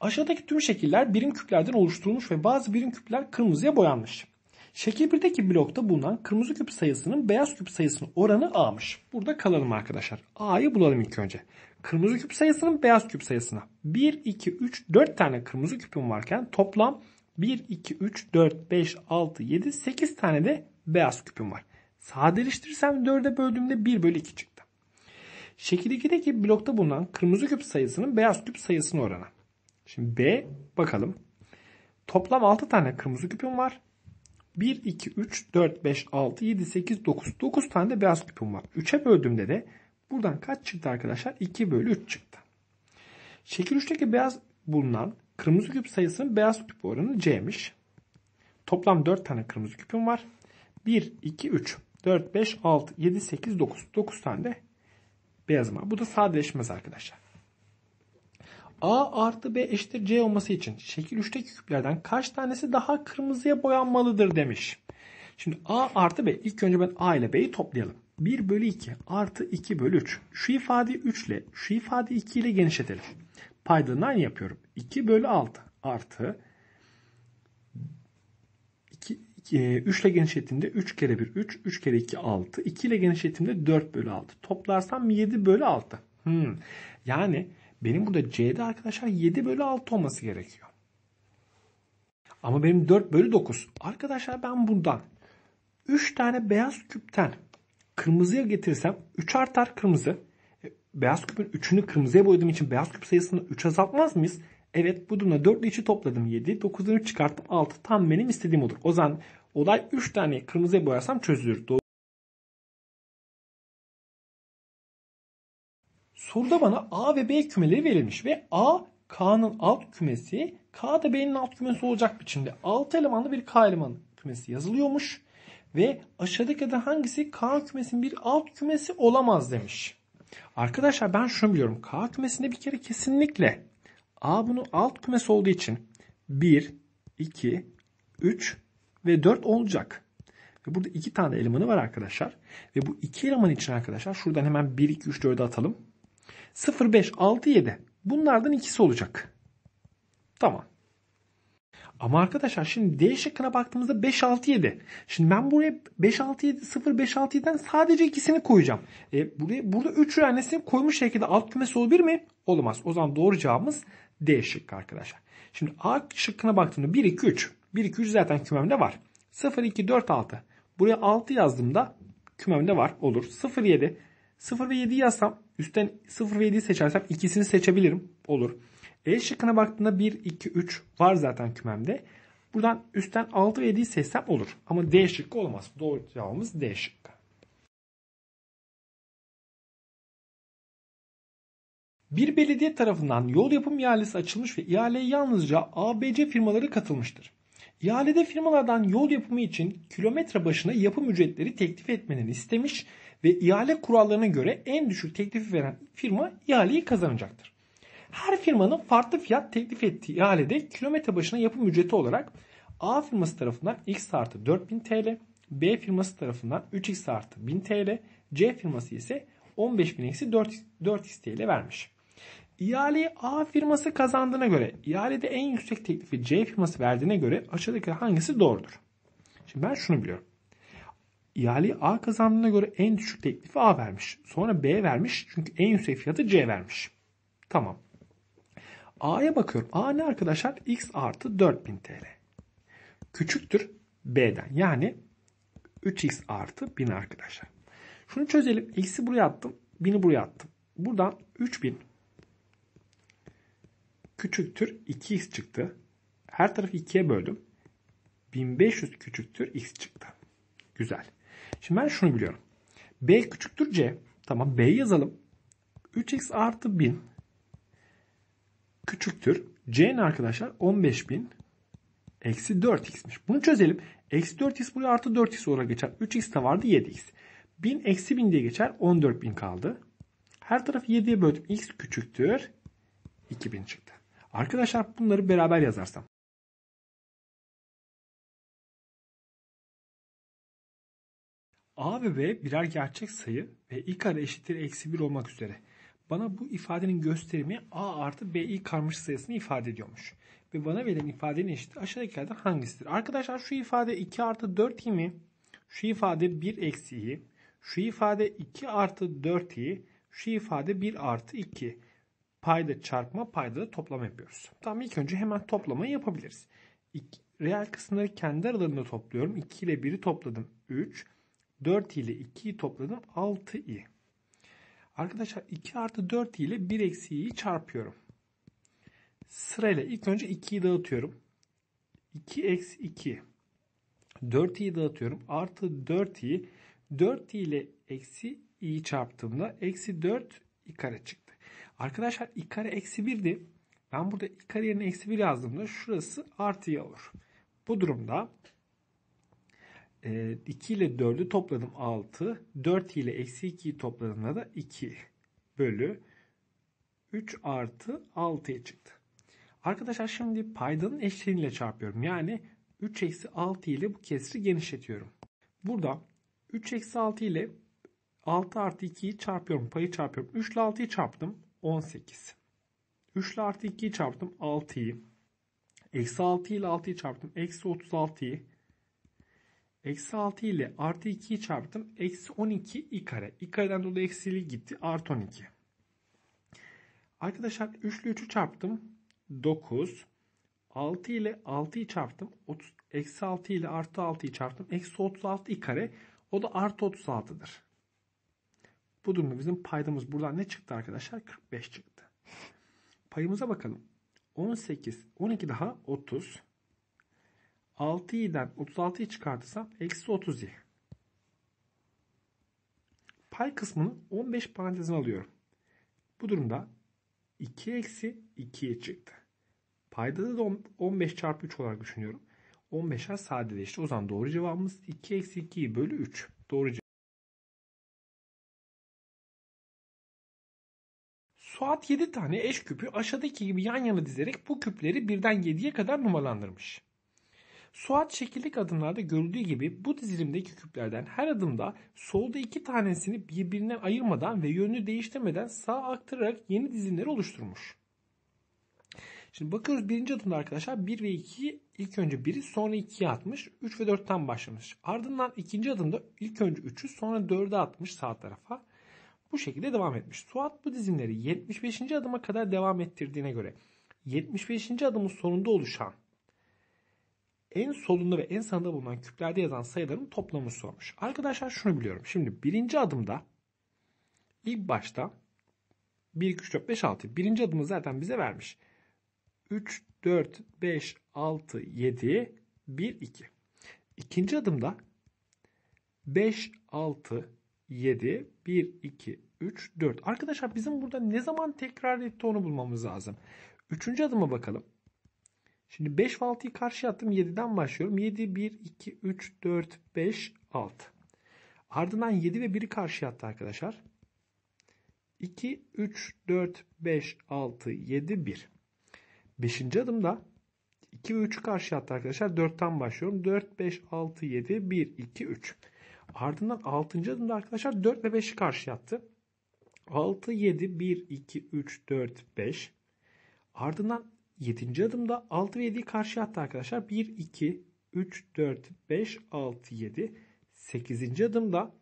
Aşağıdaki tüm şekiller birim küplerden oluşturulmuş ve bazı birim küpler kırmızıya boyanmış. Şekil 1'deki blokta bulunan kırmızı küp sayısının beyaz küp sayısının oranı A'mış. Burada kalalım arkadaşlar. A'yı bulalım ilk önce. Kırmızı küp sayısının beyaz küp sayısına. 1, 2, 3, 4 tane kırmızı küpüm varken toplam 1, 2, 3, 4, 5, 6, 7, 8 tane de beyaz küpüm var. Sadeleştirirsem 4'e böldüğümde 1 bölü 2 çıktı. Şekil 2'deki blokta bulunan kırmızı küp sayısının beyaz küp sayısının oranı. Şimdi B bakalım. Toplam 6 tane kırmızı küpüm var. 1, 2, 3, 4, 5, 6, 7, 8, 9. 9 tane de beyaz küpüm var. 3'e böldüğümde de buradan kaç çıktı arkadaşlar? 2 bölü 3 çıktı. Şekil 3'teki beyaz bulunan kırmızı küp sayısının beyaz küp oranı C'miş. Toplam 4 tane kırmızı küpüm var. 1, 2, 3, 4, 5, 6, 7, 8, 9. 9 tane de beyazım var. Bu da sadeleşmez arkadaşlar. A artı B eşittir C olması için şekil 3'teki küplerden kaç tanesi daha kırmızıya boyanmalıdır demiş. Şimdi A artı B. ilk önce ben A ile B'yi toplayalım. 1 bölü 2 artı 2 bölü 3. Şu ifadeyi 3 ile şu ifadeyi 2 ile genişletelim. Paydalarını aynı yapıyorum. 2 bölü 6 artı 2, 3 e, ile genişlettiğimde 3 kere 1 3, 3 kere 2 6, 2 ile genişlettiğimde 4 bölü 6. Toplarsam 7 bölü 6. Hmm. Yani benim burada C'de arkadaşlar 7 bölü 6 olması gerekiyor. Ama benim 4 bölü 9. Arkadaşlar ben buradan 3 tane beyaz küpten kırmızıya getirsem 3 artar kırmızı. E, beyaz küpün 3'ünü kırmızıya boyadığım için beyaz küp sayısını 3 azaltmaz mıyız? Evet bu durumda 4 ile 3'ü topladım 7. 9'dan 3 çıkarttım 6. Tam benim istediğim olur. O zaman olay 3 tane kırmızıya boyarsam çözülür. Doğru. Soruda bana A ve B kümeleri verilmiş ve A K'nın alt kümesi K da B'nin alt kümesi olacak biçimde 6 elemanlı bir K eleman kümesi yazılıyormuş. Ve aşağıdaki de hangisi K kümesinin bir alt kümesi olamaz demiş. Arkadaşlar ben şunu biliyorum. K kümesinde bir kere kesinlikle A bunun alt kümesi olduğu için 1, 2, 3 ve 4 olacak. Ve burada iki tane elemanı var arkadaşlar. Ve bu iki eleman için arkadaşlar şuradan hemen 1, 2, 3, 4'e atalım. 0, 5, 6, 7. Bunlardan ikisi olacak. Tamam. Ama arkadaşlar şimdi D şıkkına baktığımızda 5, 6, 7. Şimdi ben buraya 5, 6, 7, 0, 5, 6, 7'den sadece ikisini koyacağım. E, buraya, burada 3 tanesini koymuş şekilde alt kümesi olabilir mi? olmaz O zaman doğru cevabımız D şıkkı arkadaşlar. Şimdi A şıkkına baktığımda 1, 2, 3. 1, 2, 3 zaten kümemde var. 0, 2, 4, 6. Buraya 6 yazdığımda kümemde var. Olur. 0, 7. 0 ve 7 yazsam Üstten 0 ve 7'yi seçersem ikisini seçebilirim. Olur. E şıkkına baktığımda 1, 2, 3 var zaten kümemde. Buradan üstten 6 ve 7'yi seçsem olur. Ama D şıkkı olmaz. Doğru cevabımız D şıkkı. Bir belediye tarafından yol yapım ihalesi açılmış ve ihaleye yalnızca ABC firmaları katılmıştır. İhalede firmalardan yol yapımı için kilometre başına yapım ücretleri teklif etmelerini istemiş ve ihale kurallarına göre en düşük teklifi veren firma ihaleyi kazanacaktır. Her firmanın farklı fiyat teklif ettiği ihalede kilometre başına yapım ücreti olarak A firması tarafından X artı 4000 TL, B firması tarafından 3X artı 1000 TL, C firması ise 15000 eksi 4X TL vermiş. İhaleyi A firması kazandığına göre, ihalede en yüksek teklifi C firması verdiğine göre aşağıdaki hangisi doğrudur? Şimdi ben şunu biliyorum. İhaleyi A kazandığına göre en düşük teklifi A vermiş. Sonra B vermiş çünkü en yüksek fiyatı C vermiş. Tamam. A'ya bakıyorum. A ne arkadaşlar? X artı 4000 TL. Küçüktür B'den. Yani 3X artı 1000 arkadaşlar. Şunu çözelim. X'i buraya attım. 1000'i buraya attım. Buradan 3000 küçüktür 2X çıktı. Her tarafı 2'ye böldüm. 1500 küçüktür X çıktı. Güzel. Şimdi ben şunu biliyorum. B küçüktür C. Tamam B yazalım. 3x artı 1000 küçüktür. C'nin arkadaşlar 15.000 eksi 4x'miş. Bunu çözelim. Eksi 4x buraya artı 4x olarak geçer. 3x de vardı 7x. 1000 eksi 1000 diye geçer. 14.000 kaldı. Her tarafı 7'ye böldüm. x küçüktür. 2000 çıktı. Arkadaşlar bunları beraber yazarsam. A ve B birer gerçek sayı ve i kare eşittir eksi 1 olmak üzere. Bana bu ifadenin gösterimi A artı BI karmış sayısını ifade ediyormuş. Ve bana verilen ifadenin eşiti aşağıdakilerden hangisidir? Arkadaşlar şu ifade 2 artı 4 i mi? Şu ifade 1 eksi i. Şu ifade 2 artı 4 i. Şu ifade 1 artı 2. Payda çarpma payda da toplama yapıyoruz. Tamam ilk önce hemen toplamayı yapabiliriz. İki, reel kısımları kendi aralarında topluyorum. 2 ile 1'i topladım. 3. 4 ile 2'yi topladım 6i. Arkadaşlar 2 artı 4 ile 1 eksi i'yi çarpıyorum. Sırayla ilk önce 2'yi dağıtıyorum. 2 eksi 2. 4i'yi dağıtıyorum. Artı 4i. 4 ile eksi i'yi çarptığımda eksi 4 i kare çıktı. Arkadaşlar i kare eksi 1'di. Ben burada i kare yerine eksi 1 yazdığımda şurası artı i olur. Bu durumda 2 ee, ile 4'ü topladım 6. 4 ile eksi 2'yi topladığımda da 2 bölü 3 artı 6'ya çıktı. Arkadaşlar şimdi paydanın eşleniyle çarpıyorum. Yani 3 eksi 6 ile bu kesri genişletiyorum. Burada 3 eksi 6 ile 6 artı 2'yi çarpıyorum. Payı çarpıyorum. 3 ile 6'yı çarptım. 18. 3 ile artı 2'yi çarptım. 6'yı. Eksi 6 ile 6'yı çarptım. Eksi 36'yı. Eksi 6 ile artı 2'yi çarptım. Eksi 12 i kare. i kareden dolayı eksili gitti. Artı 12. Arkadaşlar 3 ile 3'ü çarptım. 9. 6 ile 6'yı çarptım. 30, eksi 6 ile artı 6'yı çarptım. Eksi 36 i kare. O da artı 36'dır. Bu durumda bizim paydamız buradan ne çıktı arkadaşlar? 45 çıktı. Payımıza bakalım. 18, 12 daha 30. 6i'den 36'yı çıkartırsam eksi 30i. Pay kısmını 15 parantezine alıyorum. Bu durumda 2 eksi 2'ye çıktı. Paydada da 15 çarpı 3 olarak düşünüyorum. 15'er sadeleşti. O zaman doğru cevabımız 2 eksi 2'yi bölü 3. Doğru cevap. Suat 7 tane eş küpü aşağıdaki gibi yan yana dizerek bu küpleri birden 7'ye kadar numaralandırmış. Suat şekillik adımlarda görüldüğü gibi bu dizilimdeki küplerden her adımda solda iki tanesini birbirinden ayırmadan ve yönünü değiştirmeden sağa aktırarak yeni dizilimleri oluşturmuş. Şimdi bakıyoruz birinci adımda arkadaşlar 1 ve 2'yi ilk önce 1'i sonra 2'ye atmış. 3 ve 4'ten başlamış. Ardından ikinci adımda ilk önce 3'ü sonra 4'e atmış sağ tarafa. Bu şekilde devam etmiş. Suat bu dizimleri 75. adıma kadar devam ettirdiğine göre 75. adımın sonunda oluşan en solunda ve en sağında bulunan küplerde yazan sayıların toplamını sormuş. Arkadaşlar şunu biliyorum. Şimdi birinci adımda ilk başta 1, 2, 3, 4, 5, 6. Birinci adımı zaten bize vermiş. 3, 4, 5, 6, 7, 1, 2. İkinci adımda 5, 6, 7, 1, 2, 3, 4. Arkadaşlar bizim burada ne zaman tekrar etti onu bulmamız lazım. Üçüncü adıma bakalım. Şimdi 5 ve 6'yı karşıya attım. 7'den başlıyorum. 7, 1, 2, 3, 4, 5, 6. Ardından 7 ve 1'i karşı attı arkadaşlar. 2, 3, 4, 5, 6, 7, 1. Beşinci adımda 2 ve 3'ü karşıya attı arkadaşlar. 4'ten başlıyorum. 4, 5, 6, 7, 1, 2, 3. Ardından 6. adımda arkadaşlar 4 ve 5'i karşı attı. 6, 7, 1, 2, 3, 4, 5. Ardından 7. adımda 6 ve 7'yi karşı attı arkadaşlar. 1, 2, 3, 4, 5, 6, 7. 8. adımda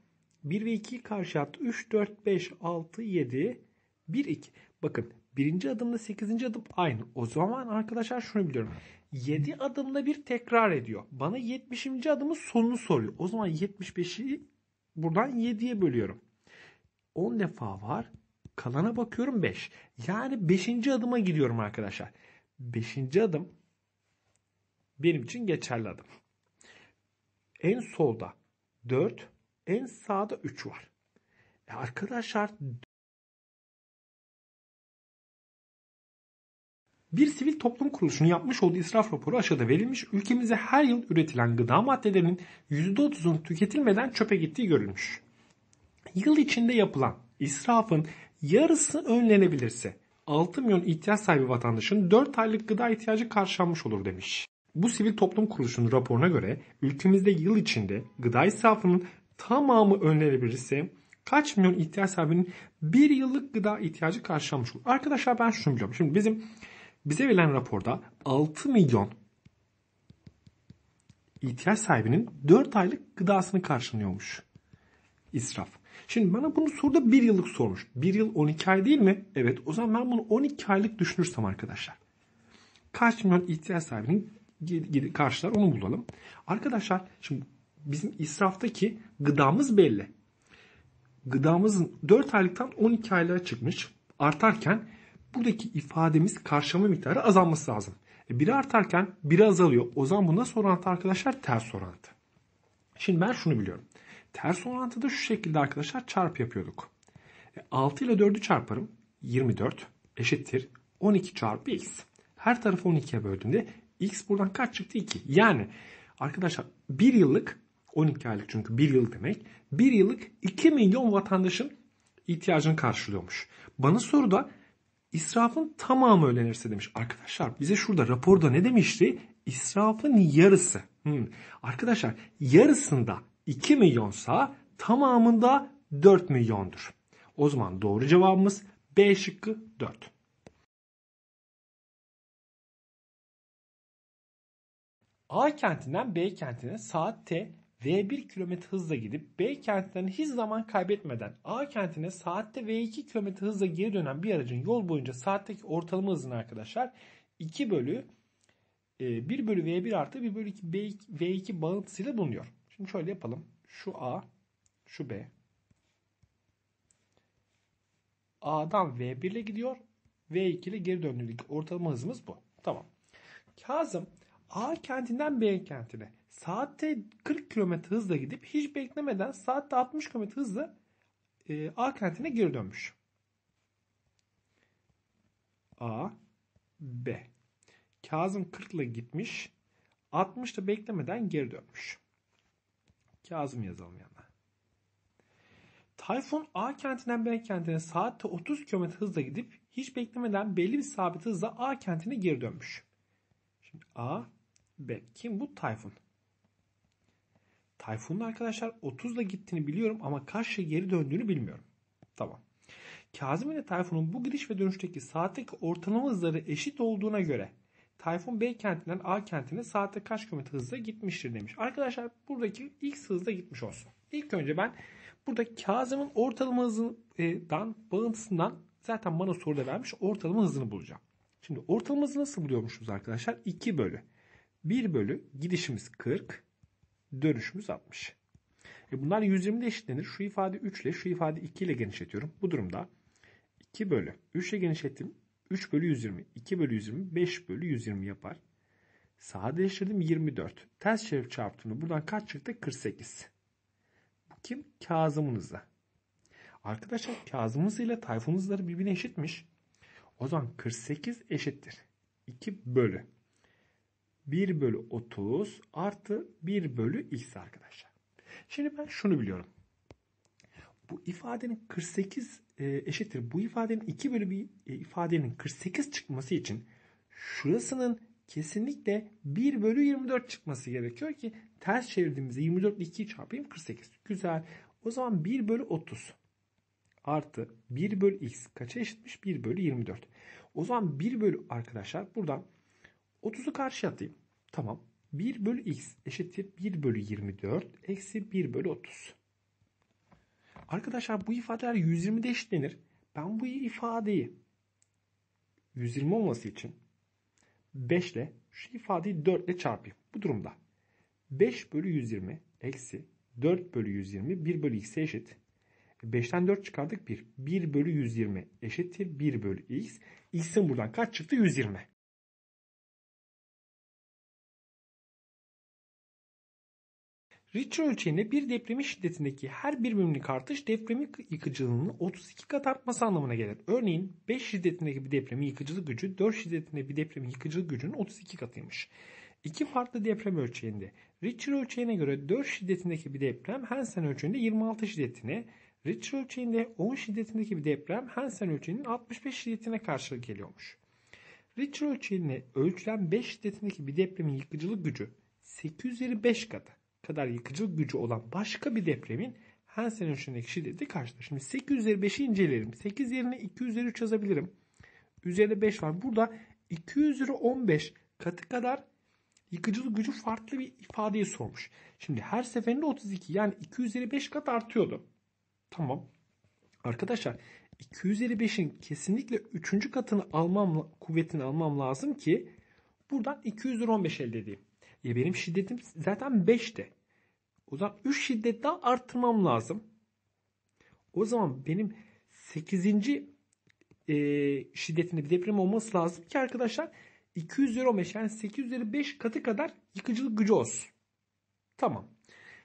1 ve 2'yi karşı attı. 3, 4, 5, 6, 7, 1, 2. Bakın birinci adımda 8. adım aynı. O zaman arkadaşlar şunu biliyorum. 7 adımda bir tekrar ediyor. Bana 70. adımın sonunu soruyor. O zaman 75'i buradan 7'ye bölüyorum. 10 defa var. Kalana bakıyorum 5. Yani 5. adıma gidiyorum arkadaşlar. Beşinci adım benim için geçerli adım. En solda 4, en sağda 3 var. E arkadaşlar Bir sivil toplum kuruluşunun yapmış olduğu israf raporu aşağıda verilmiş. Ülkemize her yıl üretilen gıda maddelerinin %30'un tüketilmeden çöpe gittiği görülmüş. Yıl içinde yapılan israfın yarısı önlenebilirse 6 milyon ihtiyaç sahibi vatandaşın 4 aylık gıda ihtiyacı karşılanmış olur demiş. Bu sivil toplum kuruluşunun raporuna göre ülkemizde yıl içinde gıda israfının tamamı önlenebilirse kaç milyon ihtiyaç sahibinin bir yıllık gıda ihtiyacı karşılanmış olur. Arkadaşlar ben şunu biliyorum. Şimdi bizim bize verilen raporda 6 milyon ihtiyaç sahibinin 4 aylık gıdasını karşılıyormuş. İsraf. Şimdi bana bunu soruda bir yıllık sormuş. Bir yıl 12 ay değil mi? Evet o zaman ben bunu 12 aylık düşünürsem arkadaşlar. Kaç milyon ihtiyaç sahibinin karşılar onu bulalım. Arkadaşlar şimdi bizim israftaki gıdamız belli. Gıdamızın 4 aylıktan 12 aylığa çıkmış artarken buradaki ifademiz karşılama miktarı azalması lazım. E, biri artarken biri azalıyor. O zaman bu nasıl orantı arkadaşlar? Ters orantı. Şimdi ben şunu biliyorum. Ters orantıda şu şekilde arkadaşlar çarp yapıyorduk. 6 e, ile 4'ü çarparım. 24 eşittir 12 çarpı x. Her tarafı 12'ye böldüğümde x buradan kaç çıktı? 2. Yani arkadaşlar 1 yıllık 12 aylık çünkü 1 yıl demek. 1 yıllık 2 milyon vatandaşın ihtiyacını karşılıyormuş. Bana soruda israfın tamamı ödenirse demiş. Arkadaşlar bize şurada raporda ne demişti? İsrafın yarısı. Hmm. Arkadaşlar yarısında 2 milyonsa tamamında 4 milyondur. O zaman doğru cevabımız B şıkkı 4. A kentinden B kentine saatte V1 km hızla gidip B kentinden hiç zaman kaybetmeden A kentine saatte V2 km hızla geri dönen bir aracın yol boyunca saatteki ortalama hızını arkadaşlar 2 bölü 1 e, bölü V1 artı 1 bölü 2 V2 bağıntısıyla bulunuyor. Şimdi şöyle yapalım. Şu A, şu B. A'dan V1 ile gidiyor. V2 ile geri döndürdük. Ortalama hızımız bu. Tamam. Kazım A kentinden B kentine saatte 40 km hızla gidip hiç beklemeden saatte 60 km hızla e, A kentine geri dönmüş. A B Kazım 40 ile gitmiş. 60 60'ta beklemeden geri dönmüş. Kazım yazalım yanına. Tayfun A kentinden B kentine saatte 30 km hızla gidip hiç beklemeden belli bir sabit hızla A kentine geri dönmüş. Şimdi A, B. Kim bu? Tayfun. Tayfun'un arkadaşlar 30'la gittiğini biliyorum ama kaçla şey geri döndüğünü bilmiyorum. Tamam. Kazım ile Tayfun'un bu gidiş ve dönüşteki saatteki ortalama hızları eşit olduğuna göre Tayfun B kentinden A kentine saatte kaç kilometre hızla gitmiştir demiş. Arkadaşlar buradaki X hızla gitmiş olsun. İlk önce ben burada Kazım'ın ortalama hızından bağıntısından zaten bana soruda vermiş ortalama hızını bulacağım. Şimdi ortalama hızı nasıl buluyormuşuz arkadaşlar? 2 bölü. 1 bölü gidişimiz 40, dönüşümüz 60. E bunlar 120 ile eşitlenir. Şu ifade 3 ile, şu ifade 2 ile genişletiyorum. Bu durumda 2 bölü 3 ile genişlettim. 3 bölü 120, 2 bölü 120, 5 bölü 120 yapar. Sadeleştirdim 24. Ters çevirip çarptığını buradan kaç çıktı? 48. Bu kim? Kazım'ın Arkadaşlar Kazım'ın ile Tayfun birbirine eşitmiş. O zaman 48 eşittir. 2 bölü 1 bölü 30 artı 1 bölü x arkadaşlar. Şimdi ben şunu biliyorum. Bu ifadenin 48 e, eşittir. Bu ifadenin 2 bölü bir e, ifadenin 48 çıkması için şurasının kesinlikle 1 bölü 24 çıkması gerekiyor ki ters çevirdiğimizde 24 ile 2'yi çarpayım 48. Güzel. O zaman 1 bölü 30 artı 1 bölü x kaça eşitmiş? 1 bölü 24. O zaman 1 bölü arkadaşlar buradan 30'u karşıya atayım. Tamam. 1 bölü x eşittir 1 bölü 24 eksi 1 bölü 30. Arkadaşlar bu ifadeler 120'de eşitlenir. Ben bu ifadeyi 120 olması için 5 ile şu ifadeyi 4 ile çarpayım. Bu durumda 5 bölü 120 eksi 4 bölü 120 1 bölü x'e eşit. 5'ten e, 4 çıkardık 1. 1 bölü 120 eşittir 1 bölü x. X'in buradan kaç çıktı? 120. Richter ölçeğinde bir depremin şiddetindeki her bir milimlik artış depremi yıkıcılığının 32 kat artması anlamına gelir. Örneğin 5 şiddetindeki bir depremin yıkıcılık gücü 4 şiddetinde bir depremin yıkıcılık gücünün 32 katıymış. İki farklı deprem ölçeğinde Richter ölçeğine göre 4 şiddetindeki bir deprem Hansen ölçeğinde 26 şiddetine, Richter ölçeğinde 10 şiddetindeki bir deprem Hansen ölçeğinin 65 şiddetine karşılık geliyormuş. Richter ölçeğinde ölçülen 5 şiddetindeki bir depremin yıkıcılık gücü 825 üzeri katı kadar yıkıcı gücü olan başka bir depremin Hansen'in üstündeki şiddeti kaçtır? Şimdi 8 üzeri 5'i inceleyelim. 8 yerine 2 üzeri 3 yazabilirim. Üzerinde 5 var. Burada 2 üzeri 15 katı kadar yıkıcılık gücü farklı bir ifadeyi sormuş. Şimdi her seferinde 32 yani 2 üzeri 5 kat artıyordu. Tamam. Arkadaşlar 2 üzeri 5'in kesinlikle 3. katını almam, kuvvetini almam lazım ki buradan 2 üzeri 15 elde edeyim. E benim şiddetim zaten 5'te. O zaman 3 şiddet daha arttırmam lazım. O zaman benim 8. E, şiddetinde bir deprem olması lazım ki arkadaşlar 2 üzeri 15 yani 8 üzeri 5 katı kadar yıkıcılık gücü olsun. Tamam.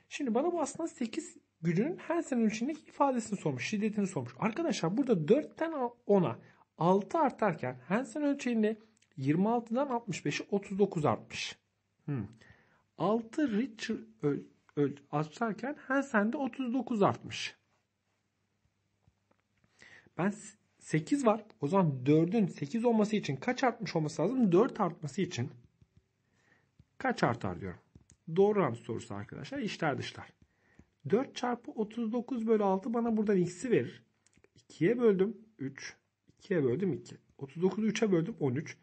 Şimdi bana bu aslında 8 gücünün her sene ölçümdeki ifadesini sormuş. Şiddetini sormuş. Arkadaşlar burada 4'ten 10'a 6 artarken her Hansen ölçeğinde 26'dan 65'e 39 artmış. 6 hmm. Rich öl, öl, artarken Hansen'de 39 artmış. Ben 8 var. O zaman 4'ün 8 olması için kaç artmış olması lazım? 4 artması için kaç artar diyorum. Doğru rank sorusu arkadaşlar. İşler dışlar. 4 çarpı 39 bölü 6 bana buradan x'i verir. 2'ye böldüm 3. 2'ye böldüm 2. 39'u 3'e böldüm 13.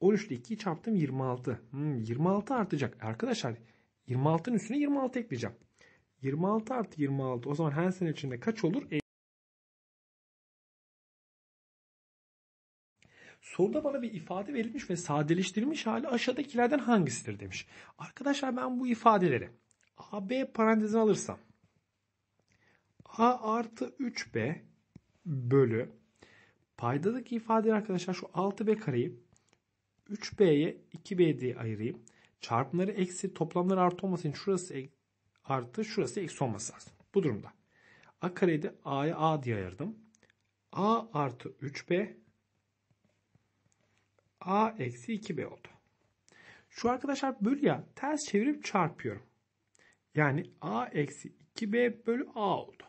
13 ile 2'yi çarptım 26. Hmm, 26 artacak. Arkadaşlar 26'nın üstüne 26 ekleyeceğim. 26 artı 26 o zaman her sene içinde kaç olur? E- Soruda bana bir ifade verilmiş ve sadeleştirilmiş hali aşağıdakilerden hangisidir demiş. Arkadaşlar ben bu ifadeleri AB parantezine alırsam A artı 3B bölü paydadaki ifade arkadaşlar şu 6B kareyi 3B'ye 2B diye ayırayım. Çarpımları eksi toplamları artı olması şurası artı şurası eksi olması lazım. Bu durumda. A kareyi de A'ya A diye ayırdım. A artı 3B A eksi 2B oldu. Şu arkadaşlar bölü ya ters çevirip çarpıyorum. Yani A eksi 2B bölü A oldu.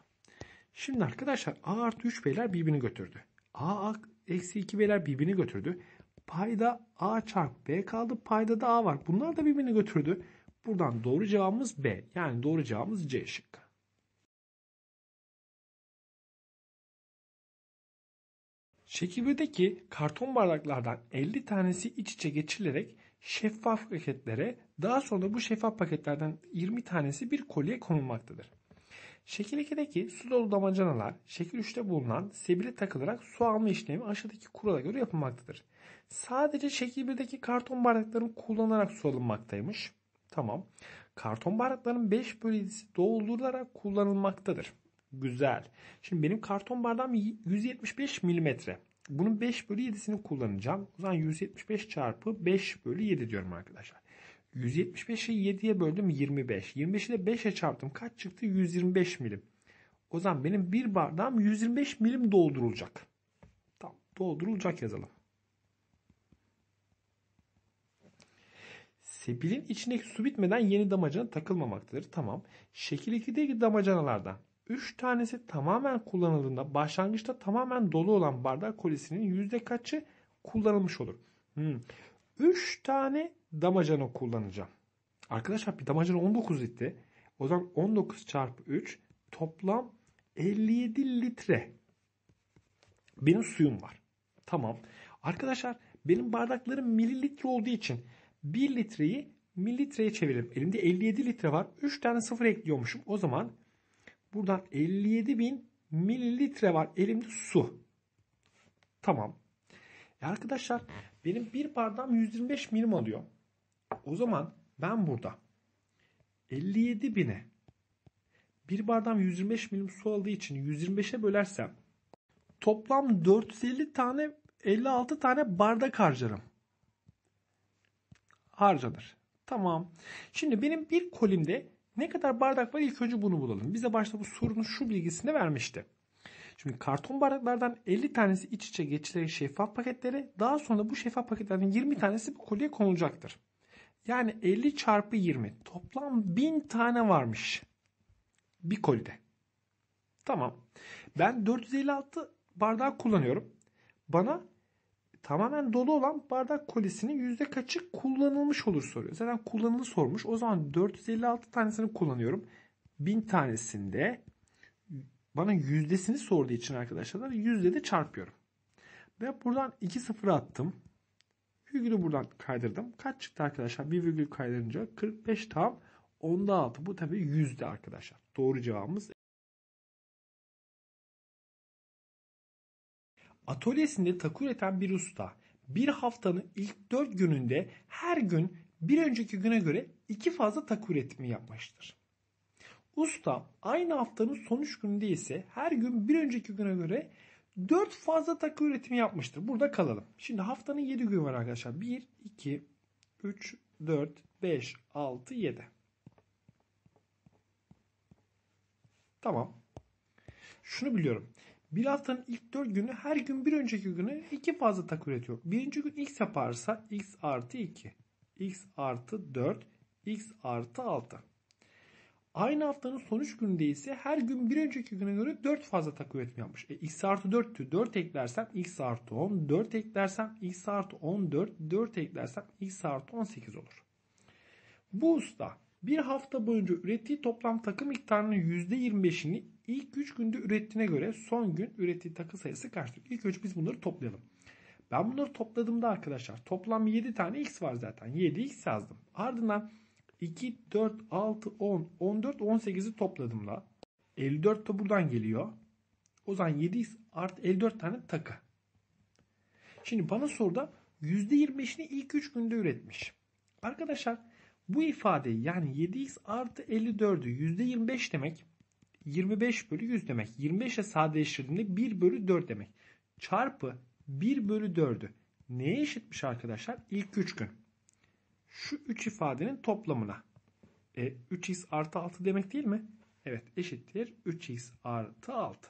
Şimdi arkadaşlar A artı 3B'ler birbirini götürdü. A eksi 2B'ler birbirini götürdü. Payda A çarpı B kaldı. Payda da A var. Bunlar da birbirini götürdü. Buradan doğru cevabımız B. Yani doğru cevabımız C şıkkı. Şekildeki karton bardaklardan 50 tanesi iç içe geçirilerek şeffaf paketlere daha sonra bu şeffaf paketlerden 20 tanesi bir kolye konulmaktadır. Şekil 2'deki su dolu damacanalar şekil 3'te bulunan sebile takılarak su alma işlemi aşağıdaki kurala göre yapılmaktadır. Sadece şekil 1'deki karton bardakların kullanılarak su alınmaktaymış. Tamam. Karton bardakların 5 bölü 7'si doldurularak kullanılmaktadır. Güzel. Şimdi benim karton bardağım 175 milimetre. Bunun 5 bölü 7'sini kullanacağım. O zaman 175 çarpı 5 bölü 7 diyorum arkadaşlar. 175'i 7'ye böldüm 25. 25'i de 5'e çarptım. Kaç çıktı? 125 milim. O zaman benim bir bardağım 125 milim doldurulacak. Tam doldurulacak yazalım. Sepilin içindeki su bitmeden yeni damacana takılmamaktadır. Tamam. Şekil 2'deki damacanalardan 3 tanesi tamamen kullanıldığında başlangıçta tamamen dolu olan bardak kolisinin yüzde kaçı kullanılmış olur? Hmm. tane damacana kullanacağım. Arkadaşlar bir damacana 19 litre. O zaman 19 çarpı 3 toplam 57 litre benim suyum var. Tamam. Arkadaşlar benim bardaklarım mililitre olduğu için 1 litreyi mililitreye çevirelim. Elimde 57 litre var. 3 tane sıfır ekliyormuşum. O zaman buradan 57 bin mililitre var elimde su. Tamam. E arkadaşlar benim bir bardağım 125 milim alıyor. O zaman ben burada 57 bine bir bardam 125 milim su aldığı için 125'e bölersem toplam 450 tane 56 tane bardak harcarım. Harcanır. Tamam. Şimdi benim bir kolimde ne kadar bardak var ilk önce bunu bulalım. Bize başta bu sorunun şu bilgisini vermişti. Şimdi karton bardaklardan 50 tanesi iç içe geçilen şeffaf paketlere daha sonra bu şeffaf paketlerden 20 tanesi bu kolye konulacaktır. Yani 50 çarpı 20 toplam 1000 tane varmış bir kolide. Tamam. Ben 456 bardak kullanıyorum. Bana tamamen dolu olan bardak kolisinin yüzde kaçı kullanılmış olur soruyor. Zaten kullanılı sormuş. O zaman 456 tanesini kullanıyorum. 1000 tanesinde bana yüzdesini sorduğu için arkadaşlar yüzde de çarpıyorum. Ve buradan 2 sıfır attım. Virgülü buradan kaydırdım. Kaç çıktı arkadaşlar? Bir virgül kaydırınca 45 tam onda altı. Bu tabii yüzde arkadaşlar. Doğru cevabımız Atölyesinde takı üreten bir usta bir haftanın ilk 4 gününde her gün bir önceki güne göre iki fazla takı üretimi yapmıştır. Usta aynı haftanın son 3 gününde ise her gün bir önceki güne göre 4 fazla takı üretimi yapmıştır. Burada kalalım. Şimdi haftanın 7 günü var arkadaşlar. 1, 2, 3, 4, 5, 6, 7. Tamam. Şunu biliyorum. Bir haftanın ilk 4 günü her gün bir önceki günü 2 fazla takı üretiyor. Birinci gün x yaparsa x artı 2, x artı 4, x artı 6. Aynı haftanın sonuç 3 gününde ise her gün bir önceki güne göre 4 fazla takviye üretimi yapmış. E, x artı 4'tü. 4 eklersen x artı 10. 4 eklersen x artı 14. 4 eklersen x artı 18 olur. Bu usta bir hafta boyunca ürettiği toplam takı miktarının %25'ini ilk 3 günde ürettiğine göre son gün ürettiği takı sayısı kaçtır? İlk önce biz bunları toplayalım. Ben bunları topladığımda arkadaşlar toplam 7 tane x var zaten. 7x yazdım. Ardından 2, 4, 6, 10, 14, 18'i topladım da. 54 de buradan geliyor. O zaman 7 artı 54 tane takı. Şimdi bana soruda %25'ini ilk 3 günde üretmiş. Arkadaşlar bu ifade yani 7x artı 54'ü %25 demek 25 bölü 100 demek. 25 ile sadeleştirdiğinde 1 bölü 4 demek. Çarpı 1 bölü 4'ü neye eşitmiş arkadaşlar? İlk 3 gün şu 3 ifadenin toplamına. E, 3x artı 6 demek değil mi? Evet eşittir 3x artı 6.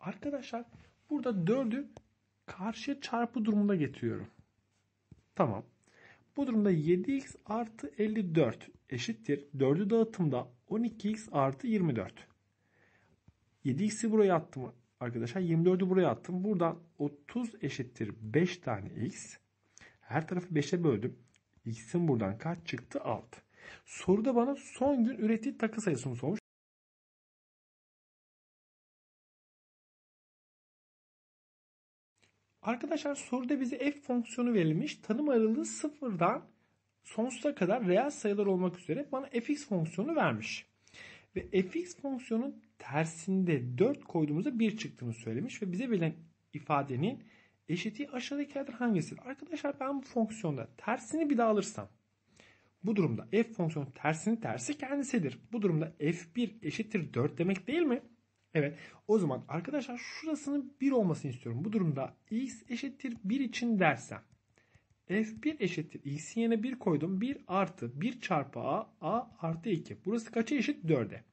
Arkadaşlar burada 4'ü karşı çarpı durumunda getiriyorum. Tamam. Bu durumda 7x artı 54 eşittir. 4'ü dağıtımda 12x artı 24. 7x'i buraya attım arkadaşlar. 24'ü buraya attım. Buradan 30 eşittir 5 tane x. Her tarafı 5'e böldüm. X'in buradan kaç çıktı? 6. Soruda bana son gün ürettiği takı sayısını sormuş. Arkadaşlar soruda bize f fonksiyonu verilmiş. Tanım aralığı sıfırdan sonsuza kadar reel sayılar olmak üzere bana fx fonksiyonu vermiş. Ve fx fonksiyonun tersinde 4 koyduğumuzda 1 çıktığını söylemiş ve bize verilen ifadenin eşiti aşağıdaki değer hangisidir? Arkadaşlar ben bu fonksiyonda tersini bir daha alırsam bu durumda f fonksiyonun tersini tersi kendisidir. Bu durumda f1 eşittir 4 demek değil mi? Evet. O zaman arkadaşlar şurasının 1 olmasını istiyorum. Bu durumda x eşittir 1 için dersem f1 eşittir x'in yerine 1 koydum. 1 artı 1 çarpı a a artı 2. Burası kaça eşit? 4'e.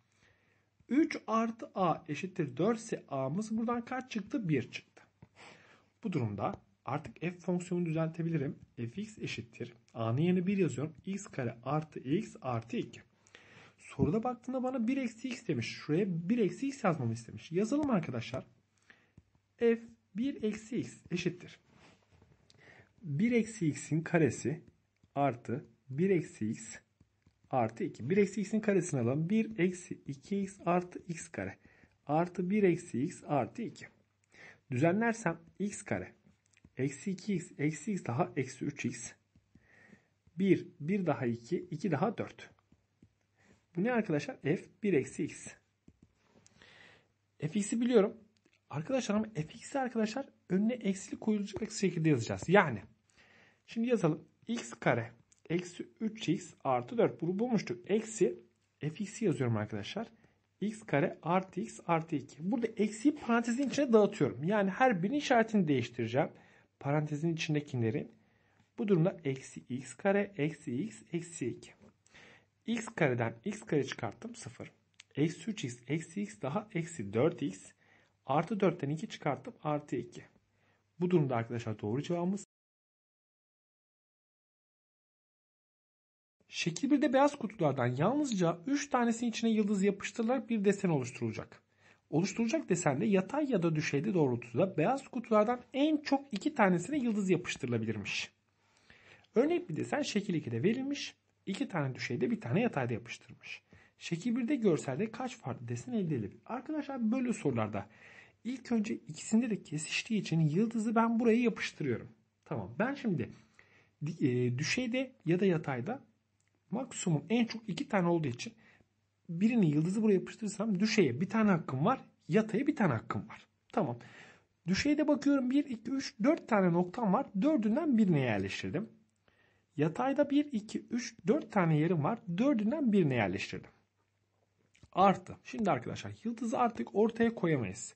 3 artı a eşittir 4 ise a'mız buradan kaç çıktı? 1 çıktı. Bu durumda artık f fonksiyonu düzeltebilirim. fx eşittir. a'nın yerine 1 yazıyorum. x kare artı x artı 2. Soruda baktığında bana 1 eksi x demiş. Şuraya 1 eksi x yazmamı istemiş. Yazalım arkadaşlar. f 1 eksi x eşittir. 1 eksi x'in karesi artı 1 eksi x artı 2. 1 eksi x'in karesini alalım. 1 eksi 2x artı x kare artı 1 eksi x artı 2. Düzenlersem x kare eksi 2x eksi x daha eksi 3x 1 1 daha 2 2 daha 4 bu ne arkadaşlar? f 1 eksi x fx'i biliyorum. Arkadaşlar ama fx'i arkadaşlar önüne eksili koyulacak şekilde yazacağız. Yani şimdi yazalım x kare eksi 3x artı 4 bunu bulmuştuk. Eksi fx'i yazıyorum arkadaşlar x kare artı x artı 2. Burada eksi parantezin içine dağıtıyorum. Yani her birinin işaretini değiştireceğim. Parantezin içindekileri. Bu durumda eksi x kare eksi x eksi 2. x kareden x kare çıkarttım 0. Eksi 3x eksi x daha eksi 4x artı 4'ten 2 çıkarttım artı 2. Bu durumda arkadaşlar doğru cevabımız Şekil 1'de beyaz kutulardan yalnızca 3 tanesinin içine yıldız yapıştırılarak bir desen oluşturulacak. Oluşturulacak desende yatay ya da düşeyde doğrultuda beyaz kutulardan en çok 2 tanesine yıldız yapıştırılabilirmiş. Örnek bir desen şekil 2'de verilmiş, 2 tane düşeyde bir tane yatayda yapıştırmış. Şekil 1'de görselde kaç farklı desen elde edilir? Arkadaşlar böyle sorularda ilk önce ikisinde de kesiştiği için yıldızı ben buraya yapıştırıyorum. Tamam ben şimdi e, düşeyde ya da yatayda maksimum en çok iki tane olduğu için birini yıldızı buraya yapıştırırsam düşeye bir tane hakkım var. Yataya bir tane hakkım var. Tamam. Düşeye de bakıyorum 1, 2, 3, 4 tane noktam var. Dördünden birine yerleştirdim. Yatayda 1, 2, 3, 4 tane yerim var. Dördünden birine yerleştirdim. Artı. Şimdi arkadaşlar yıldızı artık ortaya koyamayız.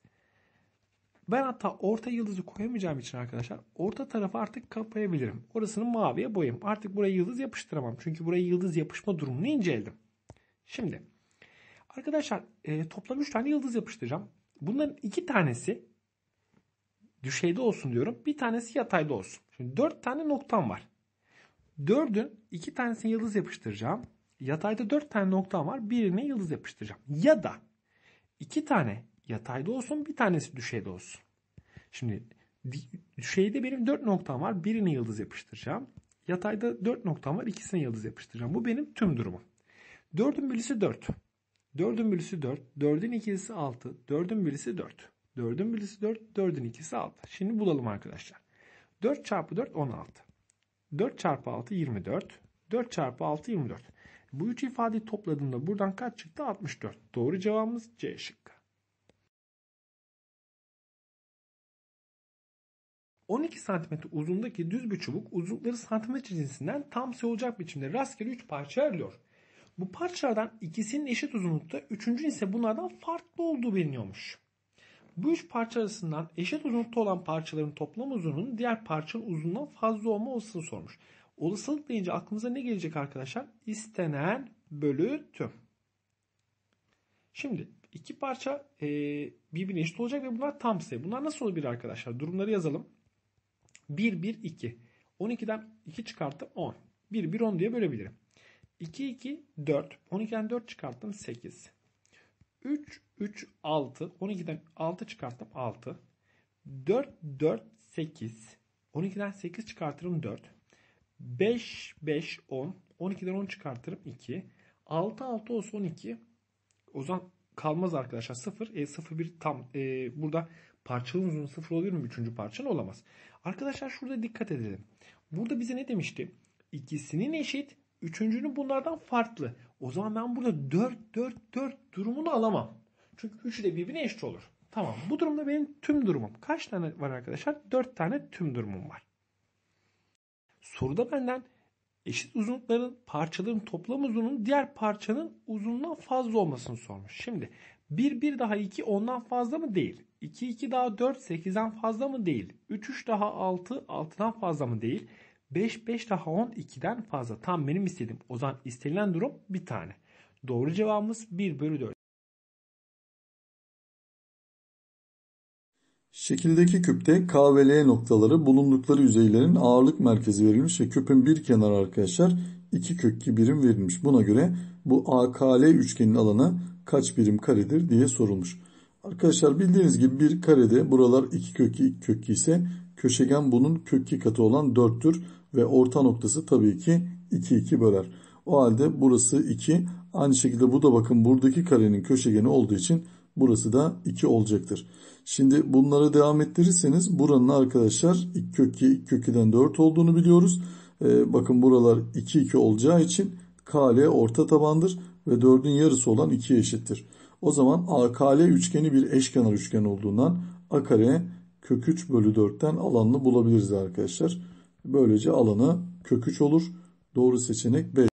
Ben hatta orta yıldızı koyamayacağım için arkadaşlar orta tarafı artık kapayabilirim. Orasını maviye boyayım. Artık buraya yıldız yapıştıramam. Çünkü buraya yıldız yapışma durumunu inceledim. Şimdi arkadaşlar e, toplam 3 tane yıldız yapıştıracağım. Bunların 2 tanesi düşeyde olsun diyorum. Bir tanesi yatayda olsun. Şimdi 4 tane noktam var. 4'ün 2 tanesini yıldız yapıştıracağım. Yatayda 4 tane noktam var. Birine yıldız yapıştıracağım. Ya da 2 tane yatayda olsun bir tanesi düşeyde olsun. Şimdi düşeyde benim 4 noktam var. Birine yıldız yapıştıracağım. Yatayda 4 noktam var. ikisine yıldız yapıştıracağım. Bu benim tüm durumum. 4'ün birisi 4. 4'ün birisi 4. 4'ün ikisi 6. 4'ün birisi 4. 4'ün birisi 4. 4'ün ikisi 6. Şimdi bulalım arkadaşlar. 4 çarpı 4 16. 4 çarpı 6 24. 4 çarpı 6 24. Bu üç ifadeyi topladığımda buradan kaç çıktı? 64. Doğru cevabımız C şıkkı. 12 cm uzundaki düz bir çubuk uzunlukları santimetre cinsinden tam sayılacak biçimde rastgele 3 parça ayrılıyor. Bu parçalardan ikisinin eşit uzunlukta, üçüncünün ise bunlardan farklı olduğu biliniyormuş. Bu üç parça arasından eşit uzunlukta olan parçaların toplam uzunluğunun diğer parçanın uzunluğundan fazla olma olasılığı sormuş. Olasılık deyince aklımıza ne gelecek arkadaşlar? İstenen bölü tüm. Şimdi iki parça e, birbirine eşit olacak ve bunlar tam sayı. Bunlar nasıl olabilir arkadaşlar? Durumları yazalım. 1, 1, 2. 12'den 2 çıkarttım 10. 1, 1, 10 diye bölebilirim. 2, 2, 4. 12'den 4 çıkarttım 8. 3, 3, 6. 12'den 6 çıkarttım 6. 4, 4, 8. 12'den 8 çıkartırım 4. 5, 5, 10. 12'den 10 çıkartırım 2. 6, 6 olsa 12. O zaman kalmaz arkadaşlar 0. E, 0, 1 tam. E, burada parçanın uzun 0 olabilir mi? Üçüncü parçan olamaz. Arkadaşlar şurada dikkat edelim. Burada bize ne demişti? İkisinin eşit, üçüncünün bunlardan farklı. O zaman ben burada 4 4 4 durumunu alamam. Çünkü üçü de birbirine eşit olur. Tamam. Bu durumda benim tüm durumum. Kaç tane var arkadaşlar? 4 tane tüm durumum var. Soruda benden eşit uzunlukların parçaların toplam uzunluğunun diğer parçanın uzunluğundan fazla olmasını sormuş. Şimdi 1 1 daha 2 ondan fazla mı? Değil. 2 2 daha 4 8'den fazla mı değil? 3 3 daha 6 6'dan fazla mı değil? 5 5 daha 10 2'den fazla. Tam benim istediğim. O zaman istenilen durum bir tane. Doğru cevabımız 1 bölü 4. Şekildeki küpte K ve L noktaları bulundukları yüzeylerin ağırlık merkezi verilmiş ve küpün bir kenarı arkadaşlar 2 kök 2 birim verilmiş. Buna göre bu AKL üçgenin alanı kaç birim karedir diye sorulmuş. Arkadaşlar bildiğiniz gibi bir karede buralar 2 kökü 2 kökü ise köşegen bunun kökü katı olan 4'tür ve orta noktası tabii ki 2 2 böler. O halde burası 2. Aynı şekilde bu da bakın buradaki karenin köşegeni olduğu için burası da 2 olacaktır. Şimdi bunlara devam ettirirseniz buranın arkadaşlar 2 kökü 2 köküden 4 olduğunu biliyoruz. Ee, bakın buralar 2 2 olacağı için KL orta tabandır ve 4'ün yarısı olan 2'ye eşittir. O zaman A üçgeni bir eşkenar üçgen olduğundan A kare kök 3 bölü 4'ten alanını bulabiliriz arkadaşlar. Böylece alanı kök 3 olur. Doğru seçenek B.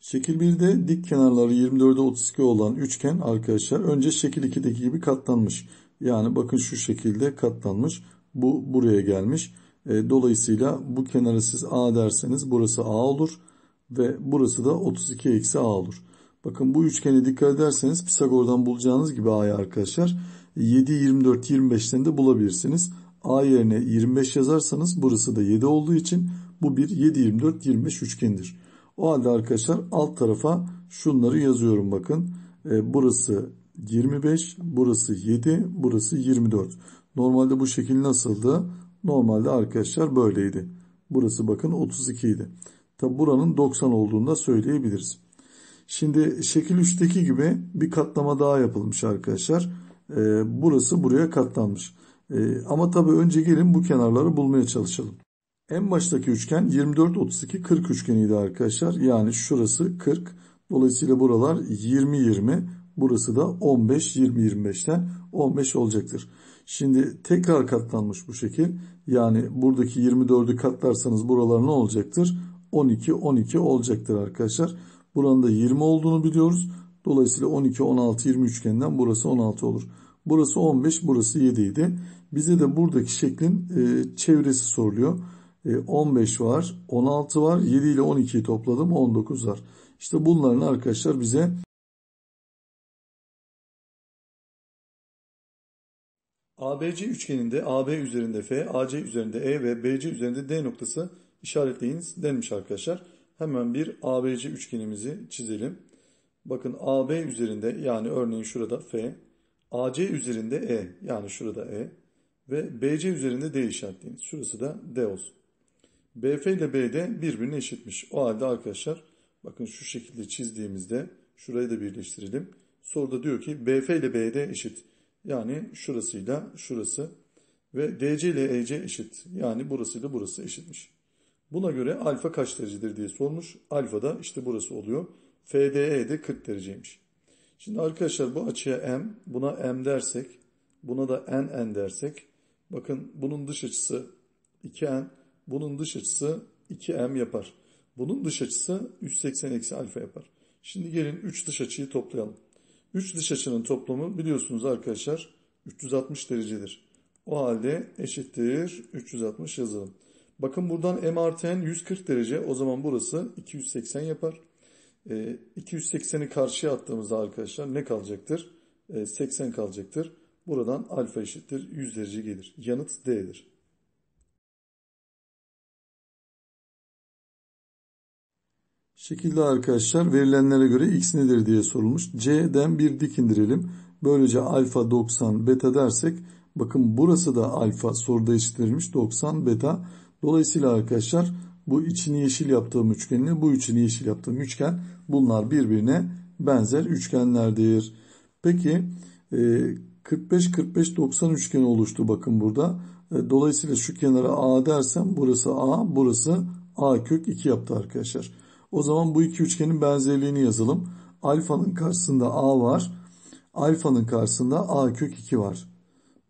Şekil 1'de dik kenarları 24'e 32 olan üçgen arkadaşlar önce şekil 2'deki gibi katlanmış. Yani bakın şu şekilde katlanmış. Bu buraya gelmiş. E, dolayısıyla bu kenarı siz A derseniz burası A olur ve burası da 32 eksi a olur. Bakın bu üçgene dikkat ederseniz Pisagor'dan bulacağınız gibi a'yı arkadaşlar 7, 24, 25'ten de bulabilirsiniz. A yerine 25 yazarsanız burası da 7 olduğu için bu bir 7, 24, 25 üçgendir. O halde arkadaşlar alt tarafa şunları yazıyorum bakın. E, burası 25, burası 7, burası 24. Normalde bu şekil nasıldı? Normalde arkadaşlar böyleydi. Burası bakın 32 idi. Tabi buranın 90 olduğunu da söyleyebiliriz. Şimdi şekil 3'teki gibi bir katlama daha yapılmış arkadaşlar. Ee, burası buraya katlanmış. Ee, ama tabi önce gelin bu kenarları bulmaya çalışalım. En baştaki üçgen 24, 32, 40 üçgeniydi arkadaşlar. Yani şurası 40. Dolayısıyla buralar 20, 20. Burası da 15, 20, 25'ten 15 olacaktır. Şimdi tekrar katlanmış bu şekil. Yani buradaki 24'ü katlarsanız buralar ne olacaktır? 12 12 olacaktır arkadaşlar. Buranın da 20 olduğunu biliyoruz. Dolayısıyla 12 16 20 üçgenden burası 16 olur. Burası 15 burası 7 idi. Bize de buradaki şeklin e, çevresi soruluyor. E, 15 var 16 var 7 ile 12'yi topladım 19 var. İşte bunların arkadaşlar bize ABC üçgeninde AB üzerinde F, AC üzerinde E ve BC üzerinde D noktası işaretleyiniz denmiş arkadaşlar. Hemen bir ABC üçgenimizi çizelim. Bakın AB üzerinde yani örneğin şurada F, AC üzerinde E yani şurada E ve BC üzerinde D işaretleyin. Şurası da D olsun. BF ile BD birbirine eşitmiş. O halde arkadaşlar bakın şu şekilde çizdiğimizde şurayı da birleştirelim. Soruda diyor ki BF ile BD eşit. Yani şurasıyla şurası ve DC ile EC eşit. Yani burasıyla burası eşitmiş. Buna göre alfa kaç derecedir diye sormuş. Alfa da işte burası oluyor. FDE de 40 dereceymiş. Şimdi arkadaşlar bu açıya M, buna M dersek, buna da NN dersek, bakın bunun dış açısı 2N, bunun dış açısı 2M yapar. Bunun dış açısı 180 eksi alfa yapar. Şimdi gelin 3 dış açıyı toplayalım. 3 dış açının toplamı biliyorsunuz arkadaşlar 360 derecedir. O halde eşittir 360 yazalım. Bakın buradan M artı N 140 derece. O zaman burası 280 yapar. E, ee, 280'i karşıya attığımızda arkadaşlar ne kalacaktır? E, ee, 80 kalacaktır. Buradan alfa eşittir 100 derece gelir. Yanıt D'dir. Şekilde arkadaşlar verilenlere göre x nedir diye sorulmuş. C'den bir dik indirelim. Böylece alfa 90 beta dersek bakın burası da alfa soruda eşitlenmiş 90 beta Dolayısıyla arkadaşlar bu içini yeşil yaptığım üçgenle bu içini yeşil yaptığım üçgen bunlar birbirine benzer üçgenlerdir. Peki 45-45-90 e, üçgeni oluştu bakın burada. E, dolayısıyla şu kenara A dersem burası A burası A kök 2 yaptı arkadaşlar. O zaman bu iki üçgenin benzerliğini yazalım. Alfanın karşısında A var. Alfanın karşısında A kök 2 var.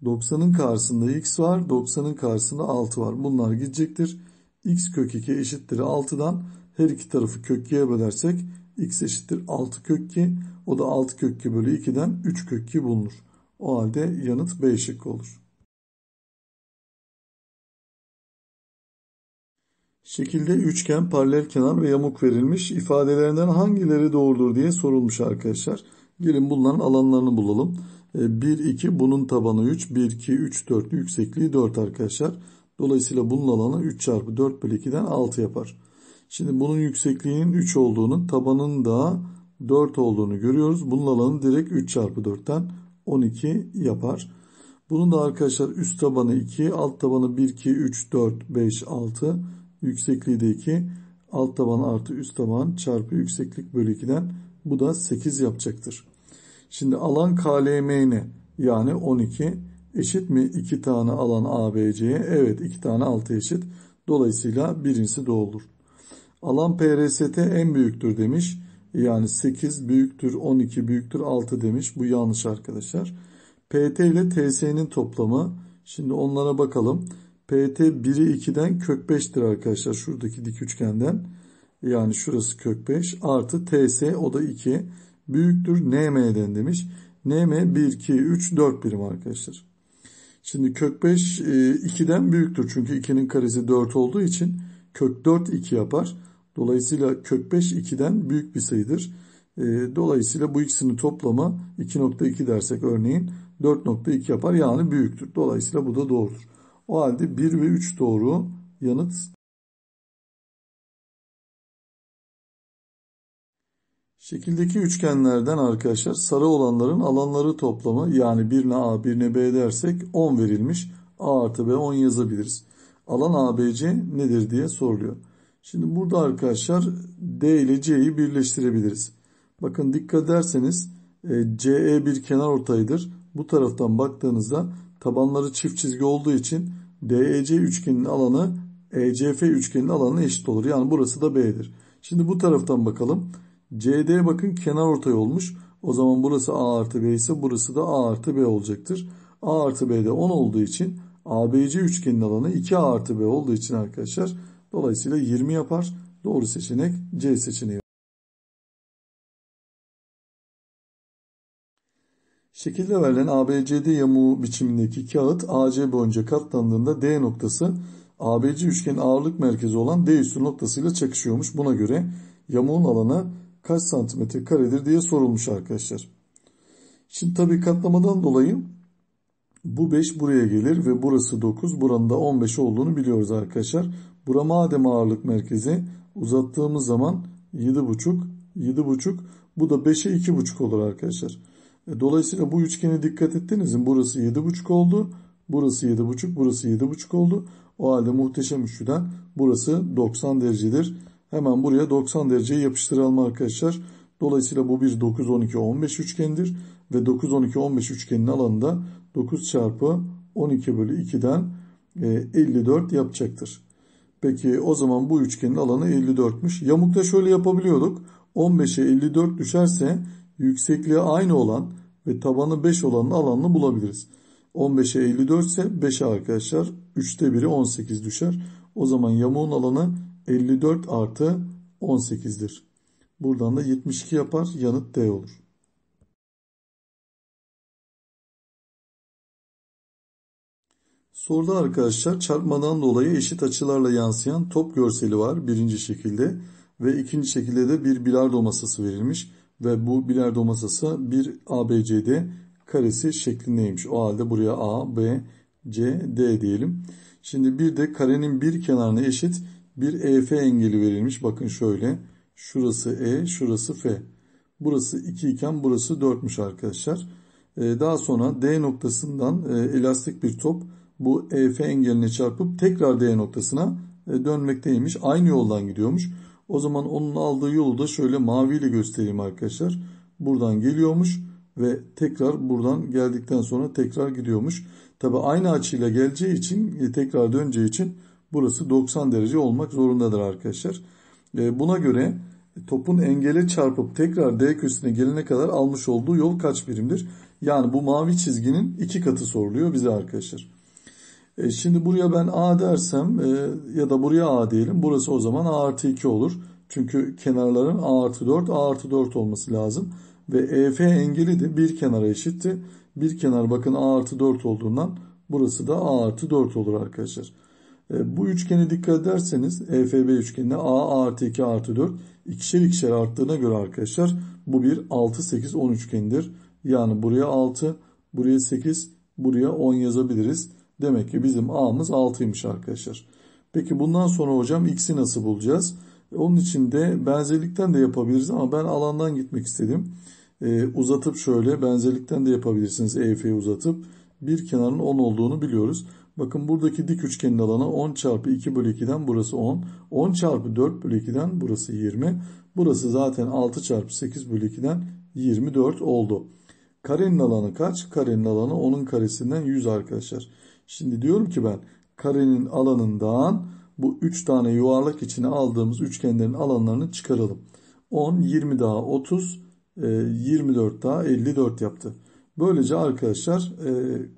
90'ın karşısında x var. 90'ın karşısında 6 var. Bunlar gidecektir. x kök 2 eşittir 6'dan her iki tarafı kök 2'ye bölersek x eşittir 6 kök 2. O da 6 kök 2 bölü 2'den 3 kök 2 bulunur. O halde yanıt B şıkkı olur. Şekilde üçgen, paralel kenar ve yamuk verilmiş. İfadelerinden hangileri doğrudur diye sorulmuş arkadaşlar. Gelin bunların alanlarını bulalım. 1, e, 2 bunun tabanı 3. 1, 2, 3, 4 yüksekliği 4 arkadaşlar. Dolayısıyla bunun alanı 3 çarpı 4 bölü 2'den 6 yapar. Şimdi bunun yüksekliğinin 3 olduğunu tabanın da 4 olduğunu görüyoruz. Bunun alanı direkt 3 çarpı 4'ten 12 yapar. Bunun da arkadaşlar üst tabanı 2, alt tabanı 1, 2, 3, 4, 5, 6. Yüksekliği de 2. Alt taban artı üst taban çarpı yükseklik bölü 2'den bu da 8 yapacaktır. Şimdi alan KLM'ne yani 12 eşit mi 2 tane alan ABC'ye? Evet 2 tane 6 eşit. Dolayısıyla birincisi doğrudur. Alan PRST en büyüktür demiş. Yani 8 büyüktür 12 büyüktür 6 demiş. Bu yanlış arkadaşlar. PT ile TS'nin toplamı. Şimdi onlara bakalım. PT 1'i 2'den kök 5'tir arkadaşlar. Şuradaki dik üçgenden. Yani şurası kök 5 artı TS o da 2 büyüktür nm'den demiş. nm 1, 2, 3, 4 birim arkadaşlar. Şimdi kök 5 2'den e, büyüktür. Çünkü 2'nin karesi 4 olduğu için kök 4 2 yapar. Dolayısıyla kök 5 2'den büyük bir sayıdır. E, dolayısıyla bu ikisini toplama 2.2 dersek örneğin 4.2 yapar yani büyüktür. Dolayısıyla bu da doğrudur. O halde 1 ve 3 doğru yanıt Şekildeki üçgenlerden arkadaşlar sarı olanların alanları toplamı yani birine A birine B dersek 10 verilmiş. A artı B 10 yazabiliriz. Alan ABC nedir diye soruluyor. Şimdi burada arkadaşlar D ile C'yi birleştirebiliriz. Bakın dikkat ederseniz CE e bir kenar ortaydır. Bu taraftan baktığınızda tabanları çift çizgi olduğu için DEC üçgeninin alanı ECF üçgeninin alanına eşit olur. Yani burası da B'dir. Şimdi bu taraftan bakalım. CD bakın kenar ortay olmuş. O zaman burası A artı B ise burası da A artı B olacaktır. A artı B'de 10 olduğu için ABC üçgenin alanı 2A artı B olduğu için arkadaşlar dolayısıyla 20 yapar. Doğru seçenek C seçeneği. Şekilde verilen ABCD yamuğu biçimindeki kağıt AC boyunca katlandığında D noktası ABC üçgenin ağırlık merkezi olan D üstü noktasıyla çakışıyormuş. Buna göre yamuğun alanı kaç santimetre karedir diye sorulmuş arkadaşlar. Şimdi tabii katlamadan dolayı bu 5 buraya gelir ve burası 9. Buranın da 15 olduğunu biliyoruz arkadaşlar. Bura madem ağırlık merkezi uzattığımız zaman 7,5 7,5 bu da 5'e 2,5 olur arkadaşlar. E, dolayısıyla bu üçgene dikkat ettiniz mi? Burası 7,5 oldu. Burası 7,5 burası 7,5 oldu. O halde muhteşem üçlüden burası 90 derecedir. Hemen buraya 90 dereceye yapıştıralım arkadaşlar. Dolayısıyla bu bir 9 12 15 üçgendir ve 9 12 15 üçgenin alanında 9 çarpı 12 bölü 2'den 54 e, yapacaktır. Peki o zaman bu üçgenin alanı 54'müş. Yamukta şöyle yapabiliyorduk. 15'e 54 düşerse yüksekliği aynı olan ve tabanı 5 olanın alanını bulabiliriz. 15'e 54 ise 5'e arkadaşlar 3'te biri 18 düşer. O zaman yamuğun alanı 54 artı 18'dir. Buradan da 72 yapar. Yanıt D olur. Soruda arkadaşlar çarpmadan dolayı eşit açılarla yansıyan top görseli var birinci şekilde ve ikinci şekilde de bir bilardo masası verilmiş ve bu bilardo masası bir ABCD karesi şeklindeymiş. O halde buraya A, B, C, D diyelim. Şimdi bir de karenin bir kenarına eşit bir EF engeli verilmiş. Bakın şöyle. Şurası E, şurası F. Burası 2 iken burası 4'müş arkadaşlar. E, daha sonra D noktasından e, elastik bir top bu EF engeline çarpıp tekrar D noktasına e, dönmekteymiş. Aynı yoldan gidiyormuş. O zaman onun aldığı yolu da şöyle maviyle göstereyim arkadaşlar. Buradan geliyormuş ve tekrar buradan geldikten sonra tekrar gidiyormuş. Tabi aynı açıyla geleceği için tekrar döneceği için Burası 90 derece olmak zorundadır arkadaşlar. E, buna göre topun engele çarpıp tekrar D köşesine gelene kadar almış olduğu yol kaç birimdir? Yani bu mavi çizginin iki katı soruluyor bize arkadaşlar. E, şimdi buraya ben A dersem e, ya da buraya A diyelim. Burası o zaman A artı 2 olur. Çünkü kenarların A artı 4, A artı 4 olması lazım. Ve EF engeli de bir kenara eşitti. Bir kenar bakın A artı 4 olduğundan burası da A artı 4 olur arkadaşlar. E, bu üçgene dikkat ederseniz EFB üçgenine A artı 2 artı 4 ikişer ikişer arttığına göre arkadaşlar bu bir 6 8 10 üçgenidir. Yani buraya 6, buraya 8, buraya 10 yazabiliriz. Demek ki bizim A'mız 6'ymış arkadaşlar. Peki bundan sonra hocam X'i nasıl bulacağız? Onun için de benzerlikten de yapabiliriz ama ben alandan gitmek istedim. Ee, uzatıp şöyle benzerlikten de yapabilirsiniz EF'yi uzatıp. Bir kenarın 10 olduğunu biliyoruz. Bakın buradaki dik üçgenin alanı 10 çarpı 2 bölü 2'den burası 10. 10 çarpı 4 bölü 2'den burası 20. Burası zaten 6 çarpı 8 bölü 2'den 24 oldu. Karenin alanı kaç? Karenin alanı 10'un karesinden 100 arkadaşlar. Şimdi diyorum ki ben karenin alanından bu 3 tane yuvarlak içine aldığımız üçgenlerin alanlarını çıkaralım. 10, 20 daha 30, 24 e, daha 54 yaptı. Böylece arkadaşlar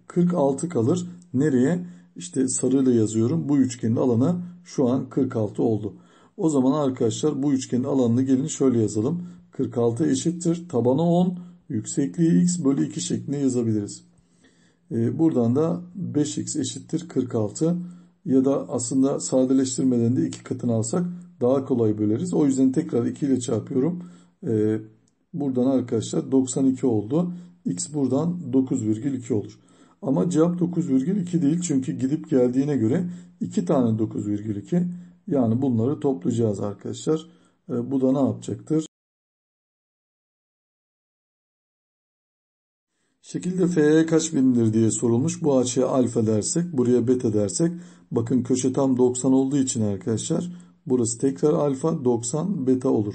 46 e, kalır. Nereye? İşte sarıyla yazıyorum. Bu üçgenin alanı şu an 46 oldu. O zaman arkadaşlar bu üçgenin alanını gelin şöyle yazalım. 46 eşittir. Tabanı 10. Yüksekliği x bölü 2 şeklinde yazabiliriz. Ee, buradan da 5x eşittir 46. Ya da aslında sadeleştirmeden de 2 katını alsak daha kolay böleriz. O yüzden tekrar 2 ile çarpıyorum. Ee, buradan arkadaşlar 92 oldu. x buradan 9,2 olur. Ama cevap 9,2 değil çünkü gidip geldiğine göre 2 tane 9,2 yani bunları toplayacağız arkadaşlar. Ee, bu da ne yapacaktır? Şekilde F'ye kaç birimdir diye sorulmuş. Bu açıya alfa dersek, buraya beta dersek. Bakın köşe tam 90 olduğu için arkadaşlar. Burası tekrar alfa, 90, beta olur.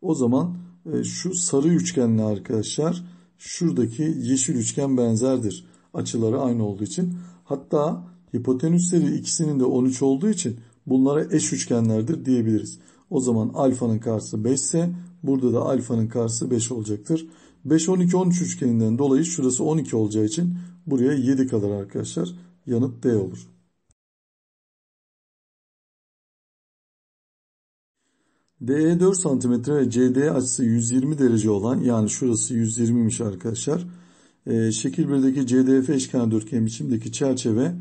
O zaman e, şu sarı üçgenle arkadaşlar şuradaki yeşil üçgen benzerdir açıları aynı olduğu için. Hatta hipotenüsleri ikisinin de 13 olduğu için bunlara eş üçgenlerdir diyebiliriz. O zaman alfanın karşısı 5 ise burada da alfanın karşısı 5 olacaktır. 5, 12, 13 üçgeninden dolayı şurası 12 olacağı için buraya 7 kalır arkadaşlar. Yanıt D olur. DE 4 cm ve CD açısı 120 derece olan yani şurası 120'miş arkadaşlar. Ee, e, şekil 1'deki CDF eşkenar dörtgen biçimdeki çerçeve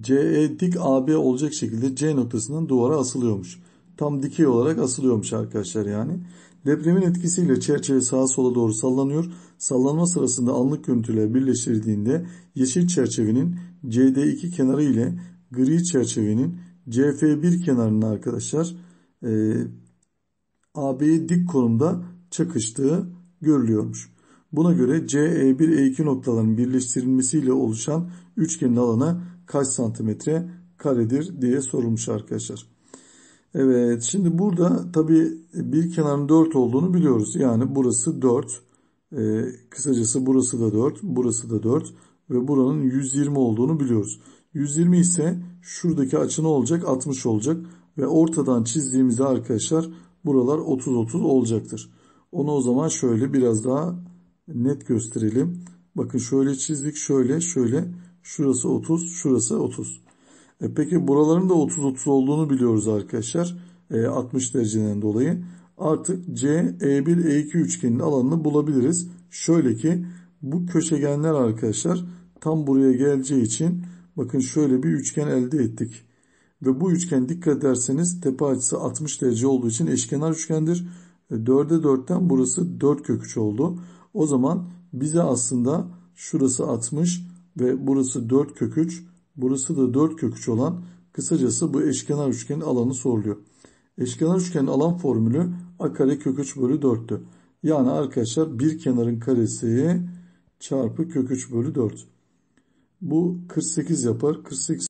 CE dik AB olacak şekilde C noktasından duvara asılıyormuş. Tam dikey olarak asılıyormuş arkadaşlar yani. Depremin etkisiyle çerçeve sağa sola doğru sallanıyor. Sallanma sırasında anlık görüntüler birleştirdiğinde yeşil çerçevenin CD2 kenarı ile gri çerçevenin CF1 kenarının arkadaşlar e, AB'ye dik konumda çakıştığı görülüyormuş. Buna göre C, E1, E2 noktalarının birleştirilmesiyle oluşan üçgenin alanı kaç santimetre karedir diye sorulmuş arkadaşlar. Evet şimdi burada tabi bir kenarın 4 olduğunu biliyoruz. Yani burası 4. Ee, kısacası burası da 4. Burası da 4. Ve buranın 120 olduğunu biliyoruz. 120 ise şuradaki açı ne olacak? 60 olacak. Ve ortadan çizdiğimizde arkadaşlar buralar 30-30 olacaktır. Onu o zaman şöyle biraz daha net gösterelim. Bakın şöyle çizdik, şöyle, şöyle. Şurası 30, şurası 30. E peki buraların da 30-30 olduğunu biliyoruz arkadaşlar. E, 60 derecenin dolayı. Artık C, E1, E2 üçgeninin alanını bulabiliriz. Şöyle ki bu köşegenler arkadaşlar tam buraya geleceği için bakın şöyle bir üçgen elde ettik. Ve bu üçgen dikkat ederseniz tepe açısı 60 derece olduğu için eşkenar üçgendir. 4'e 4'ten burası 4 köküç oldu. O zaman bize aslında şurası 60 ve burası 4 kök 3. Burası da 4 kök 3 olan kısacası bu eşkenar üçgenin alanı soruluyor. Eşkenar üçgenin alan formülü a kare kök 3 bölü 4'tü. Yani arkadaşlar bir kenarın karesi çarpı kök 3 bölü 4. Bu 48 yapar. 48